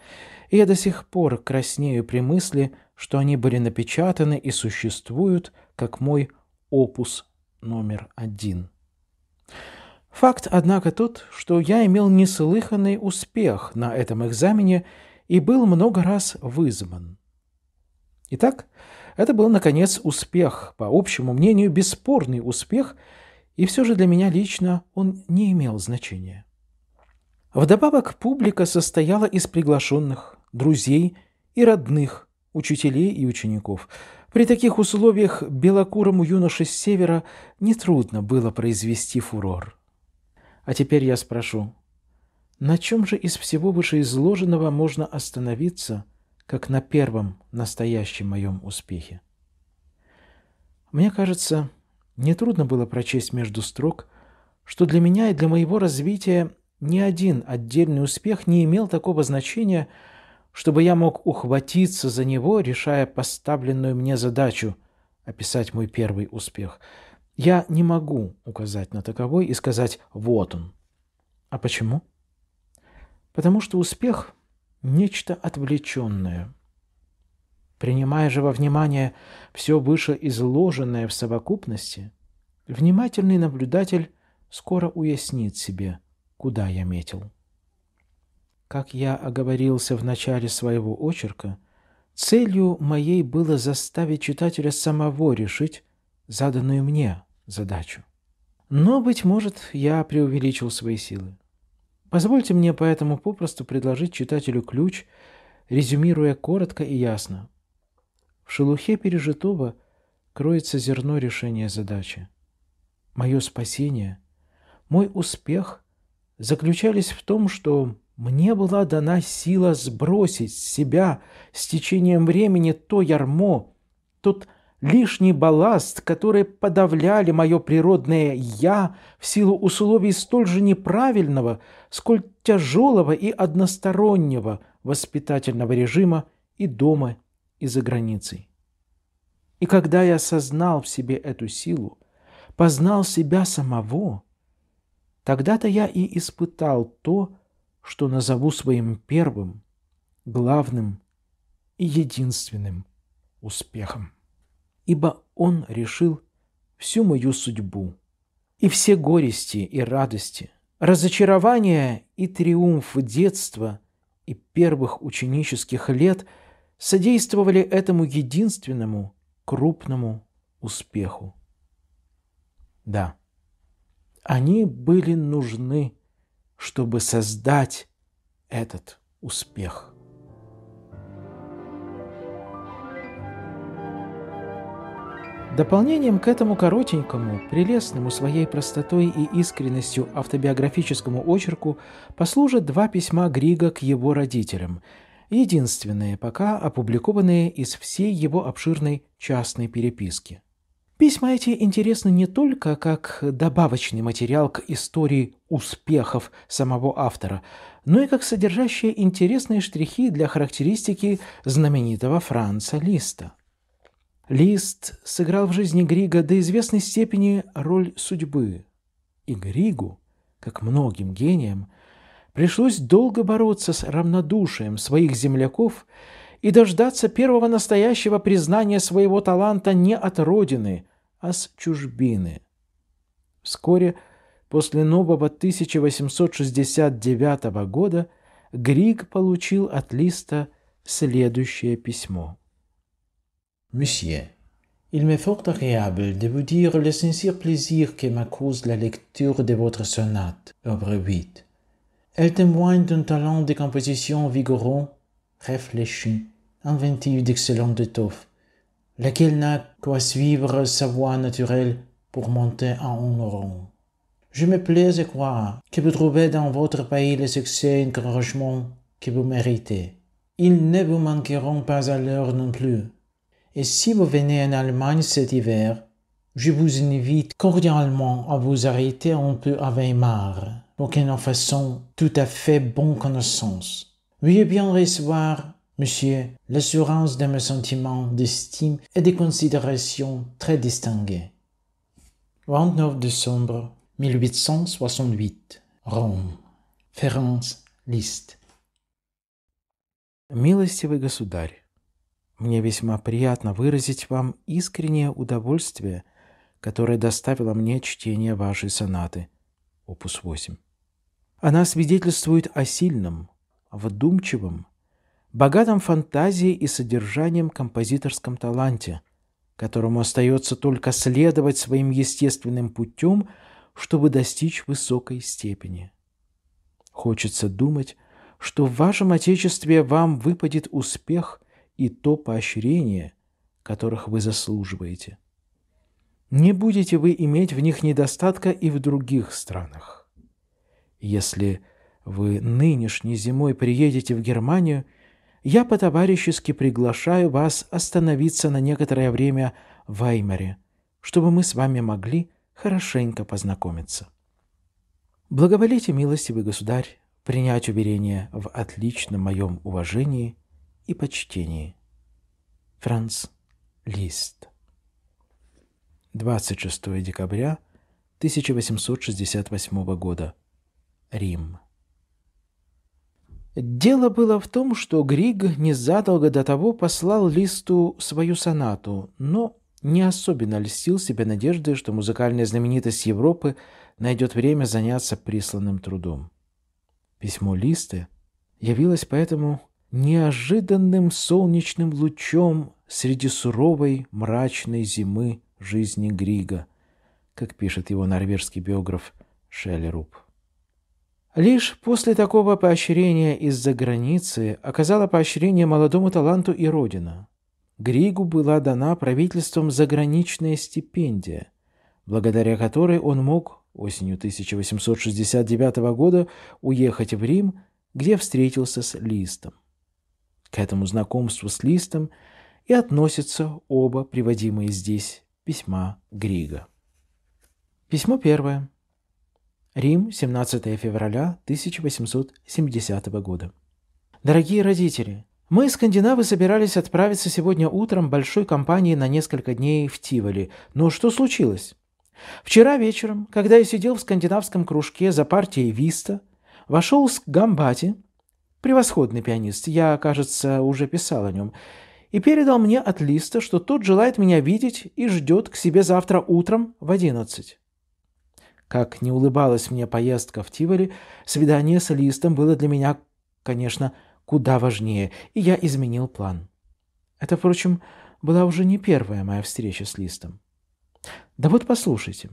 и я до сих пор краснею при мысли, что они были напечатаны и существуют, как мой опус номер один. Факт, однако, тот, что я имел неслыханный успех на этом экзамене и был много раз вызван. Итак, это был, наконец, успех, по общему мнению, бесспорный успех – и все же для меня лично он не имел значения. Вдобавок публика состояла из приглашенных, друзей и родных, учителей и учеников. При таких условиях белокурому юноше с севера нетрудно было произвести фурор. А теперь я спрошу, на чем же из всего вышеизложенного можно остановиться, как на первом настоящем моем успехе? Мне кажется, трудно было прочесть между строк, что для меня и для моего развития ни один отдельный успех не имел такого значения, чтобы я мог ухватиться за него, решая поставленную мне задачу описать мой первый успех. Я не могу указать на таковой и сказать «вот он». А почему? Потому что успех – нечто отвлеченное – Принимая же во внимание все вышеизложенное в совокупности, внимательный наблюдатель скоро уяснит себе, куда я метил. Как я оговорился в начале своего очерка, целью моей было заставить читателя самого решить заданную мне задачу. Но, быть может, я преувеличил свои силы. Позвольте мне поэтому попросту предложить читателю ключ, резюмируя коротко и ясно, шелухе пережитого кроется зерно решения задачи. Мое спасение, мой успех заключались в том, что мне была дана сила сбросить с себя с течением времени то ярмо, тот лишний балласт, который подавляли мое природное «я» в силу условий столь же неправильного, сколь тяжелого и одностороннего воспитательного режима и дома и за границей. И когда я осознал в себе эту силу, познал себя самого, тогда-то я и испытал то, что назову своим первым, главным и единственным успехом. Ибо он решил всю мою судьбу и все горести и радости, разочарования и триумф детства и первых ученических лет – содействовали этому единственному крупному успеху. Да, они были нужны, чтобы создать этот успех. Дополнением к этому коротенькому, прелестному своей простотой и искренностью автобиографическому очерку послужат два письма Грига к его родителям – единственные пока опубликованные из всей его обширной частной переписки. Письма эти интересны не только как добавочный материал к истории успехов самого автора, но и как содержащие интересные штрихи для характеристики знаменитого Франца Листа. Лист сыграл в жизни Грига до известной степени роль судьбы, и Григу, как многим гениям, Пришлось долго бороться с равнодушием своих земляков и дождаться первого настоящего признания своего таланта не от родины, а с чужбины. Вскоре после нового 1869 года Григ получил от Листа следующее письмо. «Месье, Il me fort agréable de vous dire le sincère plaisir que m'accuse la lecture de votre sonate, œuvre 8. Elle témoigne d'un talent de composition vigoureux, réfléchi, inventif d'excellentes étoffes, laquelle n'a qu'à suivre sa voie naturelle pour monter en honneur. Je me plais à croire que vous trouvez dans votre pays le succès et l'encouragement que vous méritez. Ils ne vous manqueront pas à l'heure non plus. Et si vous venez en Allemagne cet hiver, je vous invite cordialement à vous arrêter un peu à Weimar en façon tout à fait bon connaissance. Veuillez bien recevoir, monsieur, l'assurance de mes sentiments d'estime et de considération très distinguées. 29 décembre 1868, Rome. Ференс Лист. Милостивый государь, мне весьма приятно выразить вам искреннее удовольствие, которое доставило мне чтение вашей сонаты, opus 8. Она свидетельствует о сильном, вдумчивом, богатом фантазией и содержанием композиторском таланте, которому остается только следовать своим естественным путем, чтобы достичь высокой степени. Хочется думать, что в вашем Отечестве вам выпадет успех и то поощрение, которых вы заслуживаете. Не будете вы иметь в них недостатка и в других странах. Если вы нынешней зимой приедете в Германию, я по-товарищески приглашаю вас остановиться на некоторое время в Ваймере, чтобы мы с вами могли хорошенько познакомиться. Благоволите, милостивый государь, принять уверение в отличном моем уважении и почтении. Франц Лист 26 декабря 1868 года Рим. Дело было в том, что Григ незадолго до того послал Листу свою сонату, но не особенно льстил себя надеждой, что музыкальная знаменитость Европы найдет время заняться присланным трудом. Письмо Листы явилось поэтому неожиданным солнечным лучом среди суровой мрачной зимы жизни Грига, как пишет его норвежский биограф Шелли Руб. Лишь после такого поощрения из-за границы оказала поощрение молодому таланту и родина. Григу была дана правительством заграничная стипендия, благодаря которой он мог осенью 1869 года уехать в Рим, где встретился с Листом. К этому знакомству с Листом и относятся оба приводимые здесь письма Грига. Письмо первое. Рим, 17 февраля 1870 года. Дорогие родители, мы, скандинавы, собирались отправиться сегодня утром большой компанией на несколько дней в Тиволи, но что случилось? Вчера вечером, когда я сидел в скандинавском кружке за партией Виста, вошел с Гамбати, превосходный пианист, я, кажется, уже писал о нем, и передал мне от Листа, что тот желает меня видеть и ждет к себе завтра утром в одиннадцать. Как не улыбалась мне поездка в Тивори, свидание с Листом было для меня, конечно, куда важнее, и я изменил план. Это, впрочем, была уже не первая моя встреча с Листом. Да вот послушайте.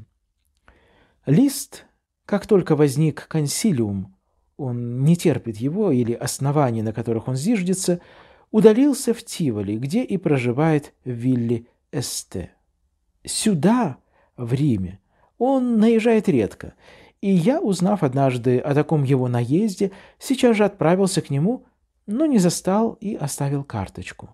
Лист, как только возник консилиум, он не терпит его или оснований, на которых он зиждется, удалился в Тиволи, где и проживает в вилле Эсте. Сюда, в Риме, он наезжает редко, и я, узнав однажды о таком его наезде, сейчас же отправился к нему, но не застал и оставил карточку.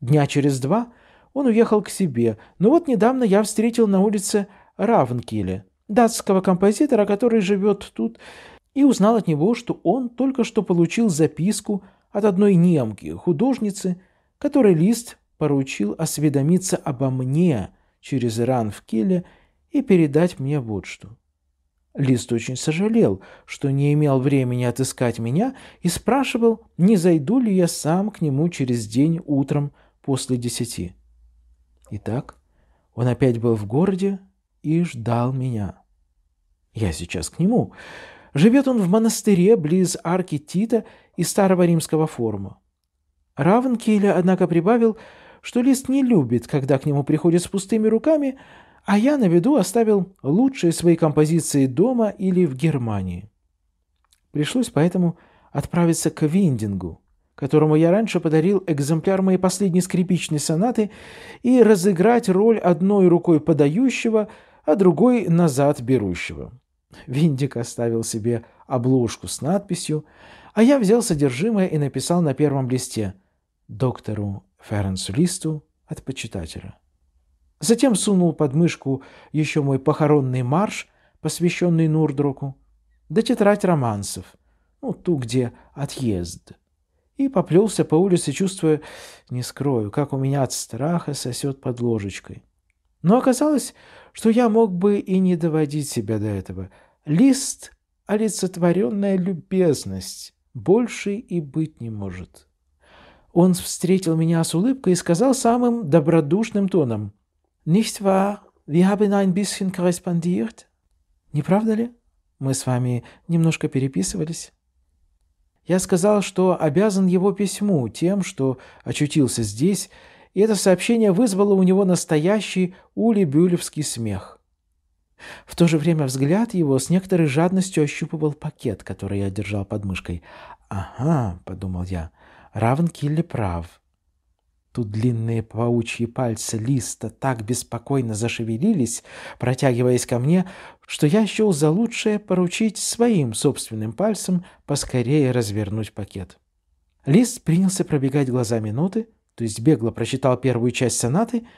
Дня через два он уехал к себе, но вот недавно я встретил на улице Равнкиле, датского композитора, который живет тут, и узнал от него, что он только что получил записку от одной немки, художницы, которой Лист поручил осведомиться обо мне через Ранвкиле и передать мне вот что. Лист очень сожалел, что не имел времени отыскать меня и спрашивал, не зайду ли я сам к нему через день утром после десяти. Итак, он опять был в городе и ждал меня. Я сейчас к нему. Живет он в монастыре близ арки Тита и старого римского форума. Равенкеля, однако, прибавил, что Лист не любит, когда к нему приходят с пустыми руками, а я на виду оставил лучшие свои композиции дома или в Германии. Пришлось поэтому отправиться к Виндингу, которому я раньше подарил экземпляр моей последней скрипичной сонаты, и разыграть роль одной рукой подающего, а другой назад берущего. Виндик оставил себе обложку с надписью, а я взял содержимое и написал на первом листе «Доктору Ференсу Листу от почитателя». Затем сунул под мышку еще мой похоронный марш, посвященный Нурдруку, да тетрадь романсов, ну, ту, где отъезд. И поплелся по улице, чувствуя, не скрою, как у меня от страха сосет под ложечкой. Но оказалось, что я мог бы и не доводить себя до этого. Лист — олицетворенная любезность, больше и быть не может. Он встретил меня с улыбкой и сказал самым добродушным тоном — Nicht wahr? Wir haben ein bisschen корреспондиert. Не правда ли? Мы с вами немножко переписывались. Я сказал, что обязан его письму тем, что очутился здесь, и это сообщение вызвало у него настоящий улибюлевский смех. В то же время взгляд его с некоторой жадностью ощупывал пакет, который я держал под мышкой. «Ага», — подумал я, — «Равен Килли прав. Тут длинные паучьи пальцы листа так беспокойно зашевелились, протягиваясь ко мне, что я счел за лучшее поручить своим собственным пальцем поскорее развернуть пакет. Лист принялся пробегать глазами ноты, то есть бегло прочитал первую часть сонаты,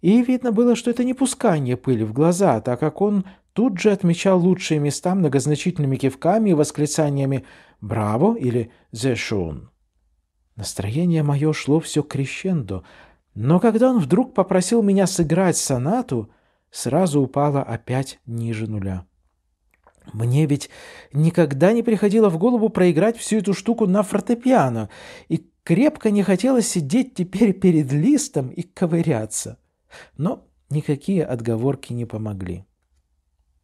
и видно было, что это не пускание пыли в глаза, так как он тут же отмечал лучшие места многозначительными кивками и восклицаниями «Браво!» или «Зешун!». Настроение мое шло все крещендо, но когда он вдруг попросил меня сыграть сонату, сразу упало опять ниже нуля. Мне ведь никогда не приходило в голову проиграть всю эту штуку на фортепиано, и крепко не хотелось сидеть теперь перед листом и ковыряться. Но никакие отговорки не помогли.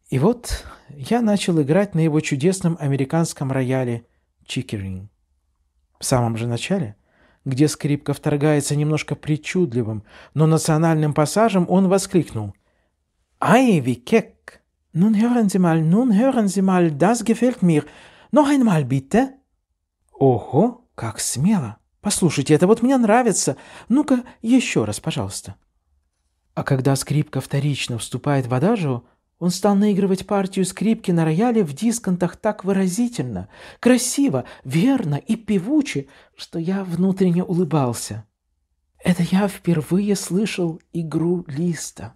И вот я начал играть на его чудесном американском рояле «Чикеринг» в самом же начале, где скрипка вторгается немножко причудливым, но национальным пассажем, он воскликнул «Ай, wie keck! Nun hören Sie mal, nun hören Sie mal, das gefällt mir! «Ого, как смело! Послушайте, это вот мне нравится! Ну-ка, еще раз, пожалуйста!» А когда скрипка вторично вступает в адажио, он стал наигрывать партию скрипки на рояле в дисконтах так выразительно, красиво, верно и певуче, что я внутренне улыбался. Это я впервые слышал игру Листа.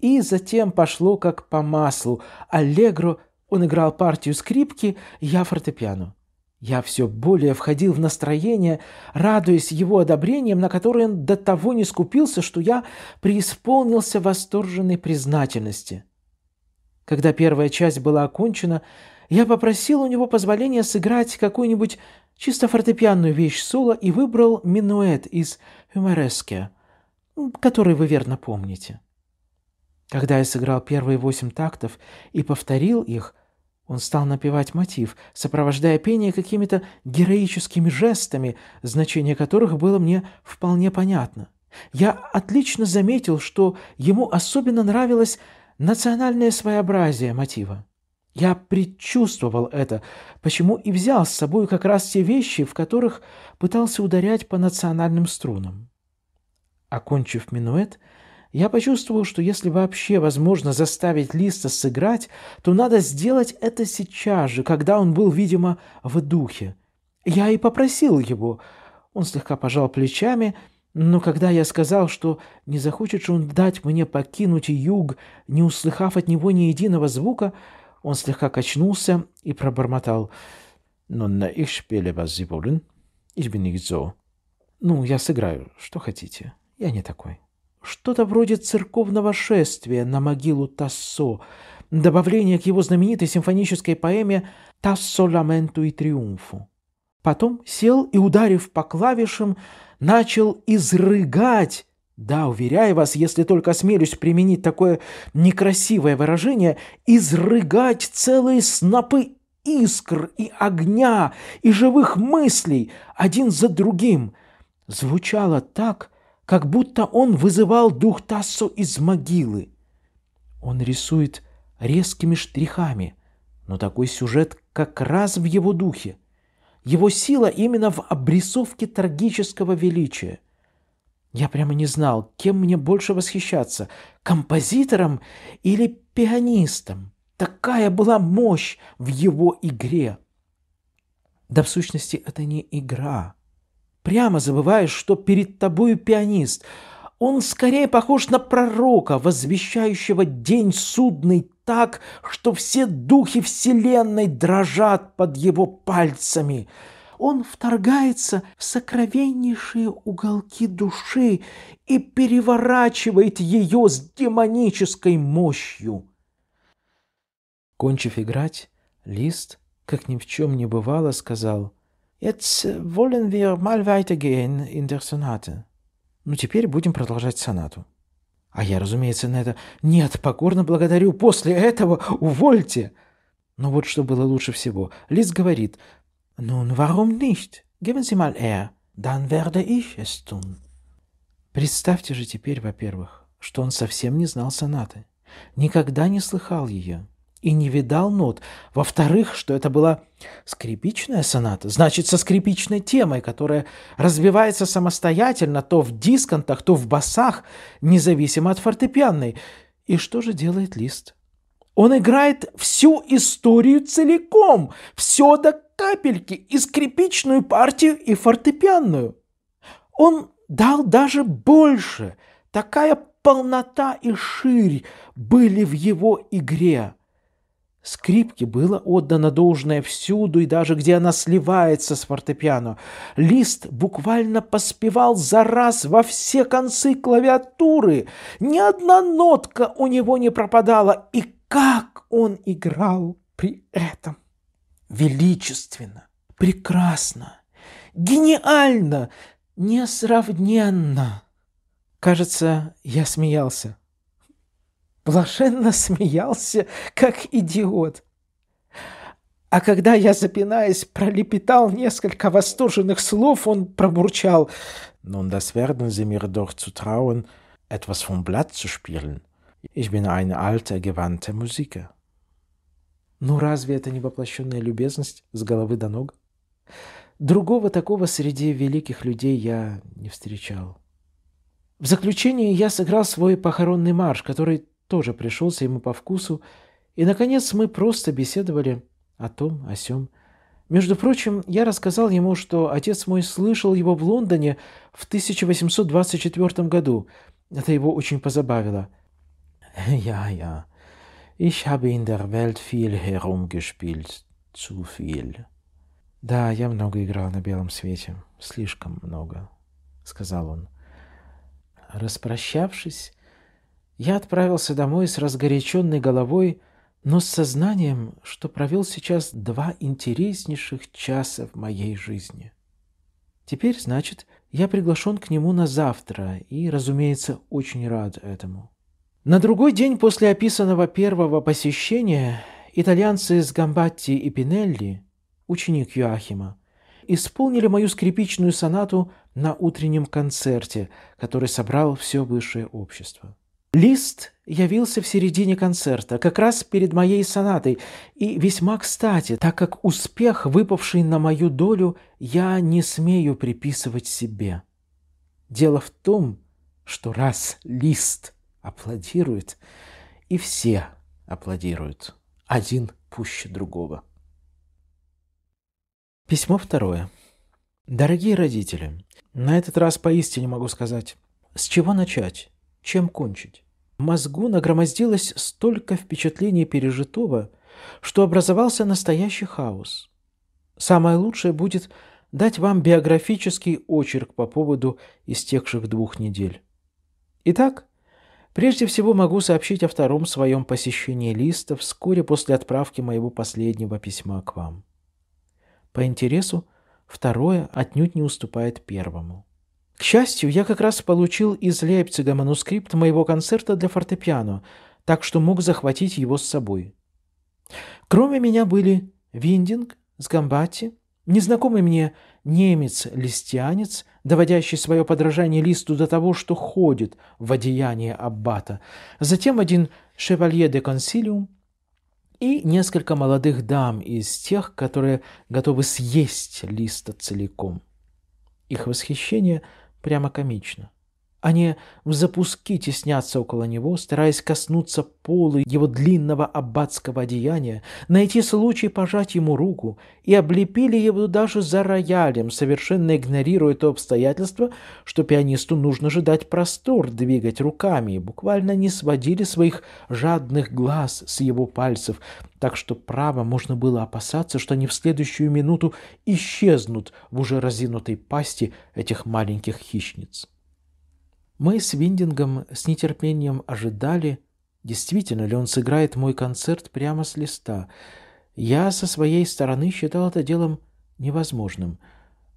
И затем пошло как по маслу. Аллегро он играл партию скрипки, я фортепиано. Я все более входил в настроение, радуясь его одобрением, на которое он до того не скупился, что я преисполнился восторженной признательности – когда первая часть была окончена, я попросил у него позволения сыграть какую-нибудь чисто фортепианную вещь соло и выбрал минуэт из «Юморески», который вы верно помните. Когда я сыграл первые восемь тактов и повторил их, он стал напевать мотив, сопровождая пение какими-то героическими жестами, значение которых было мне вполне понятно. Я отлично заметил, что ему особенно нравилось национальное своеобразие мотива. Я предчувствовал это, почему и взял с собой как раз те вещи, в которых пытался ударять по национальным струнам. Окончив минуэт, я почувствовал, что если вообще возможно заставить Листа сыграть, то надо сделать это сейчас же, когда он был, видимо, в духе. Я и попросил его. Он слегка пожал плечами но когда я сказал, что не захочет же он дать мне покинуть юг, не услыхав от него ни единого звука, он слегка качнулся и пробормотал. "Но на их шпеле вас зибулен, ich «Ну, я сыграю, что хотите. Я не такой». Что-то вроде церковного шествия на могилу Тассо, добавление к его знаменитой симфонической поэме «Тассо ламенту и триумфу». Потом сел и, ударив по клавишам, начал изрыгать да, уверяю вас, если только осмелюсь применить такое некрасивое выражение, изрыгать целые снопы искр и огня и живых мыслей один за другим. Звучало так, как будто он вызывал дух Тассо из могилы. Он рисует резкими штрихами, но такой сюжет как раз в его духе. Его сила именно в обрисовке трагического величия. Я прямо не знал, кем мне больше восхищаться – композитором или пианистом. Такая была мощь в его игре. Да в сущности это не игра. Прямо забываешь, что перед тобою пианист. Он скорее похож на пророка, возвещающего день судный так, что все духи вселенной дрожат под его пальцами. Он вторгается в сокровеннейшие уголки души и переворачивает ее с демонической мощью. Кончив играть, Лист, как ни в чем не бывало, сказал «Jetzt wollen wir mal weitergehen in der Sonate». Ну, теперь будем продолжать сонату. А я, разумеется, на это «Нет, покорно благодарю, после этого увольте!» Но вот что было лучше всего. Лис говорит ну warum nicht? Geben Sie mal her, dann werde ich es tun». Представьте же теперь, во-первых, что он совсем не знал сонаты, никогда не слыхал ее и не видал нот. Во-вторых, что это была скрипичная соната, значит, со скрипичной темой, которая развивается самостоятельно то в дисконтах, то в басах, независимо от фортепианной. И что же делает Лист? Он играет всю историю целиком, все до капельки, и скрипичную партию, и фортепианную. Он дал даже больше. Такая полнота и ширь были в его игре. Скрипке было отдано должное всюду и даже где она сливается с фортепиано. Лист буквально поспевал за раз во все концы клавиатуры. Ни одна нотка у него не пропадала. И как он играл при этом! Величественно, прекрасно, гениально, несравненно. Кажется, я смеялся блаженно смеялся, как идиот. А когда я, запинаясь, пролепетал несколько восторженных слов, он пробурчал. «Nun, das werden Sie mir doch zu trauen, etwas vom Blatt zu spielen. Ich bin ein alter, gewandter Musiker». Ну разве это не воплощенная любезность с головы до ног? Другого такого среди великих людей я не встречал. В заключение я сыграл свой похоронный марш, который тоже пришелся ему по вкусу, и, наконец, мы просто беседовали о том, о сём. Между прочим, я рассказал ему, что отец мой слышал его в Лондоне в 1824 году. Это его очень позабавило. Я, я, ich habe in der Welt viel herumgespielt, zu viel». «Да, я много играл на белом свете, слишком много», — сказал он. Распрощавшись, я отправился домой с разгоряченной головой, но с сознанием, что провел сейчас два интереснейших часа в моей жизни. Теперь, значит, я приглашен к нему на завтра и, разумеется, очень рад этому. На другой день после описанного первого посещения итальянцы из Гамбатти и Пинелли, ученик Юахима, исполнили мою скрипичную сонату на утреннем концерте, который собрал все высшее общество. Лист явился в середине концерта, как раз перед моей сонатой, и весьма кстати, так как успех, выпавший на мою долю, я не смею приписывать себе. Дело в том, что раз Лист аплодирует, и все аплодируют, один пуще другого. Письмо второе. Дорогие родители, на этот раз поистине могу сказать, с чего начать? чем кончить. В мозгу нагромоздилось столько впечатлений пережитого, что образовался настоящий хаос. Самое лучшее будет дать вам биографический очерк по поводу истекших двух недель. Итак, прежде всего могу сообщить о втором своем посещении листа вскоре после отправки моего последнего письма к вам. По интересу, второе отнюдь не уступает первому. К счастью, я как раз получил из Лейпцига манускрипт моего концерта для фортепиано, так что мог захватить его с собой. Кроме меня были Виндинг, Сгамбати, незнакомый мне немец-листянец, доводящий свое подражание листу до того, что ходит в одеянии аббата, затем один шевалье де консилиум и несколько молодых дам из тех, которые готовы съесть листа целиком. Их восхищение Прямо комично. Они а в запуски теснятся около него, стараясь коснуться полы его длинного аббатского одеяния, найти случай пожать ему руку, и облепили его даже за роялем, совершенно игнорируя то обстоятельство, что пианисту нужно же дать простор двигать руками, и буквально не сводили своих жадных глаз с его пальцев, так что право можно было опасаться, что они в следующую минуту исчезнут в уже разинутой пасти этих маленьких хищниц. Мы с Виндингом с нетерпением ожидали, действительно ли он сыграет мой концерт прямо с листа. Я со своей стороны считал это делом невозможным,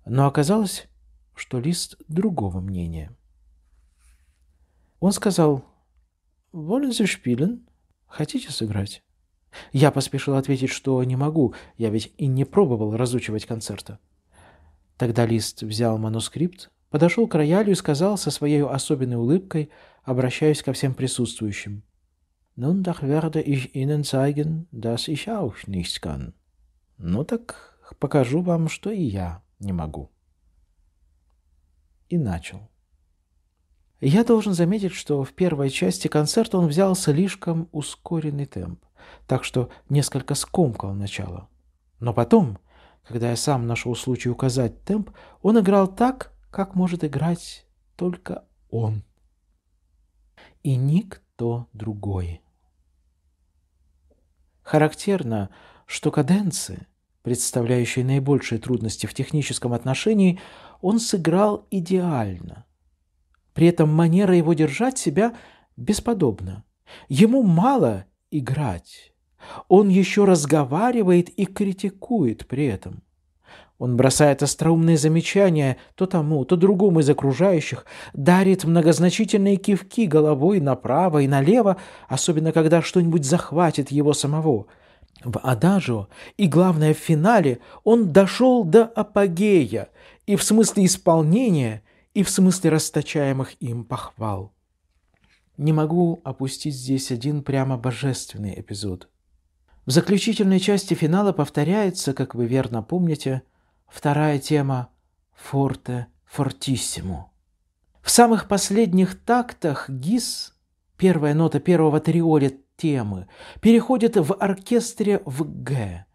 но оказалось, что лист другого мнения. Он сказал «Wollen Sie Хотите сыграть?» Я поспешил ответить, что не могу, я ведь и не пробовал разучивать концерта. Тогда Лист взял манускрипт, подошел к роялю и сказал со своей особенной улыбкой, обращаясь ко всем присутствующим. «Nun doch werde ich Ihnen zeigen, dass ich auch nichts kann». «Ну так покажу вам, что и я не могу». И начал. Я должен заметить, что в первой части концерта он взял слишком ускоренный темп, так что несколько скомкал начало. Но потом, когда я сам нашел случай указать темп, он играл так, как может играть только он. И никто другой. Характерно, что каденции, представляющие наибольшие трудности в техническом отношении, он сыграл идеально – при этом манера его держать себя бесподобна. Ему мало играть. Он еще разговаривает и критикует при этом. Он бросает остроумные замечания то тому, то другому из окружающих, дарит многозначительные кивки головой направо и налево, особенно когда что-нибудь захватит его самого. В адажио и, главное, в финале он дошел до апогея и в смысле исполнения, и в смысле расточаемых им похвал. Не могу опустить здесь один прямо божественный эпизод. В заключительной части финала повторяется, как вы верно помните, вторая тема «Форте фортиссимо». В самых последних тактах гис, первая нота первого триоля темы, переходит в оркестре в Г.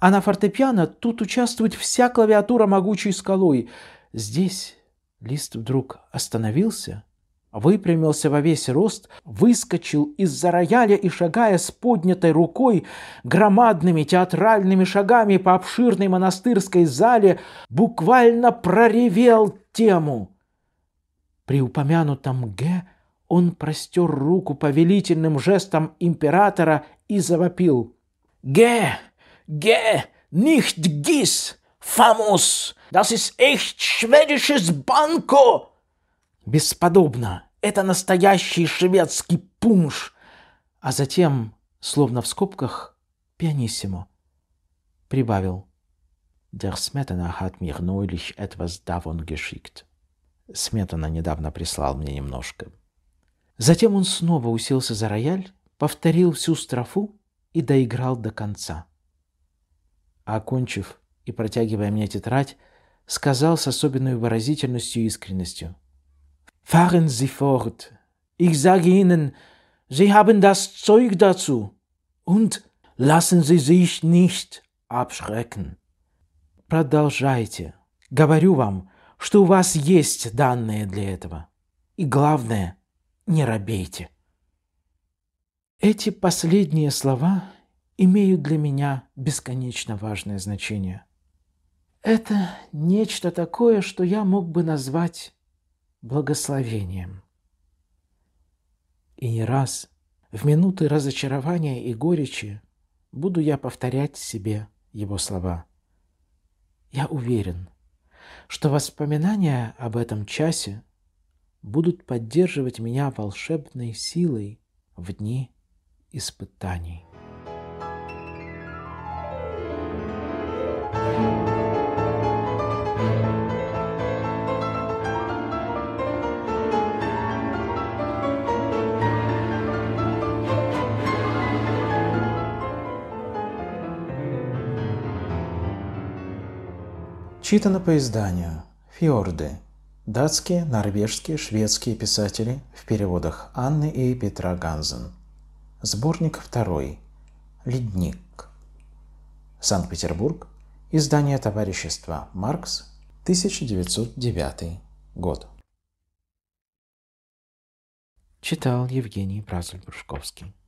А на фортепиано тут участвует вся клавиатура могучей скалой. Здесь Лист вдруг остановился, выпрямился во весь рост, выскочил из-за рояля и, шагая с поднятой рукой, громадными театральными шагами по обширной монастырской зале, буквально проревел тему. При упомянутом «Г» он простер руку повелительным жестом императора и завопил. «Ге! Ге! Нихт гис! Фамус! Das ist echt schwedisches Banco!» «Бесподобно! Это настоящий шведский пунш!» А затем, словно в скобках, пианиссимо прибавил. «Der Smetana hat mir neulich etwas davon geschickt». Сметана недавно прислал мне немножко. Затем он снова уселся за рояль, повторил всю строфу и доиграл до конца. А окончив, и, протягивая мне тетрадь, сказал с особенной выразительностью и искренностью. «Fahren Sie fort! Ich sage Ihnen, Sie haben das Zeug dazu! Und lassen Sie sich nicht abschrecken!» Продолжайте. Говорю вам, что у вас есть данные для этого. И главное, не робейте. Эти последние слова имеют для меня бесконечно важное значение – это нечто такое, что я мог бы назвать благословением. И не раз в минуты разочарования и горечи буду я повторять себе его слова. Я уверен, что воспоминания об этом часе будут поддерживать меня волшебной силой в дни испытаний. Считано по изданию «Фьорды» датские, норвежские, шведские писатели в переводах Анны и Петра Ганзен. Сборник второй. Ледник. Санкт-Петербург. Издание товарищества «Маркс», 1909 год. Читал Евгений Бразуль-Брушковский.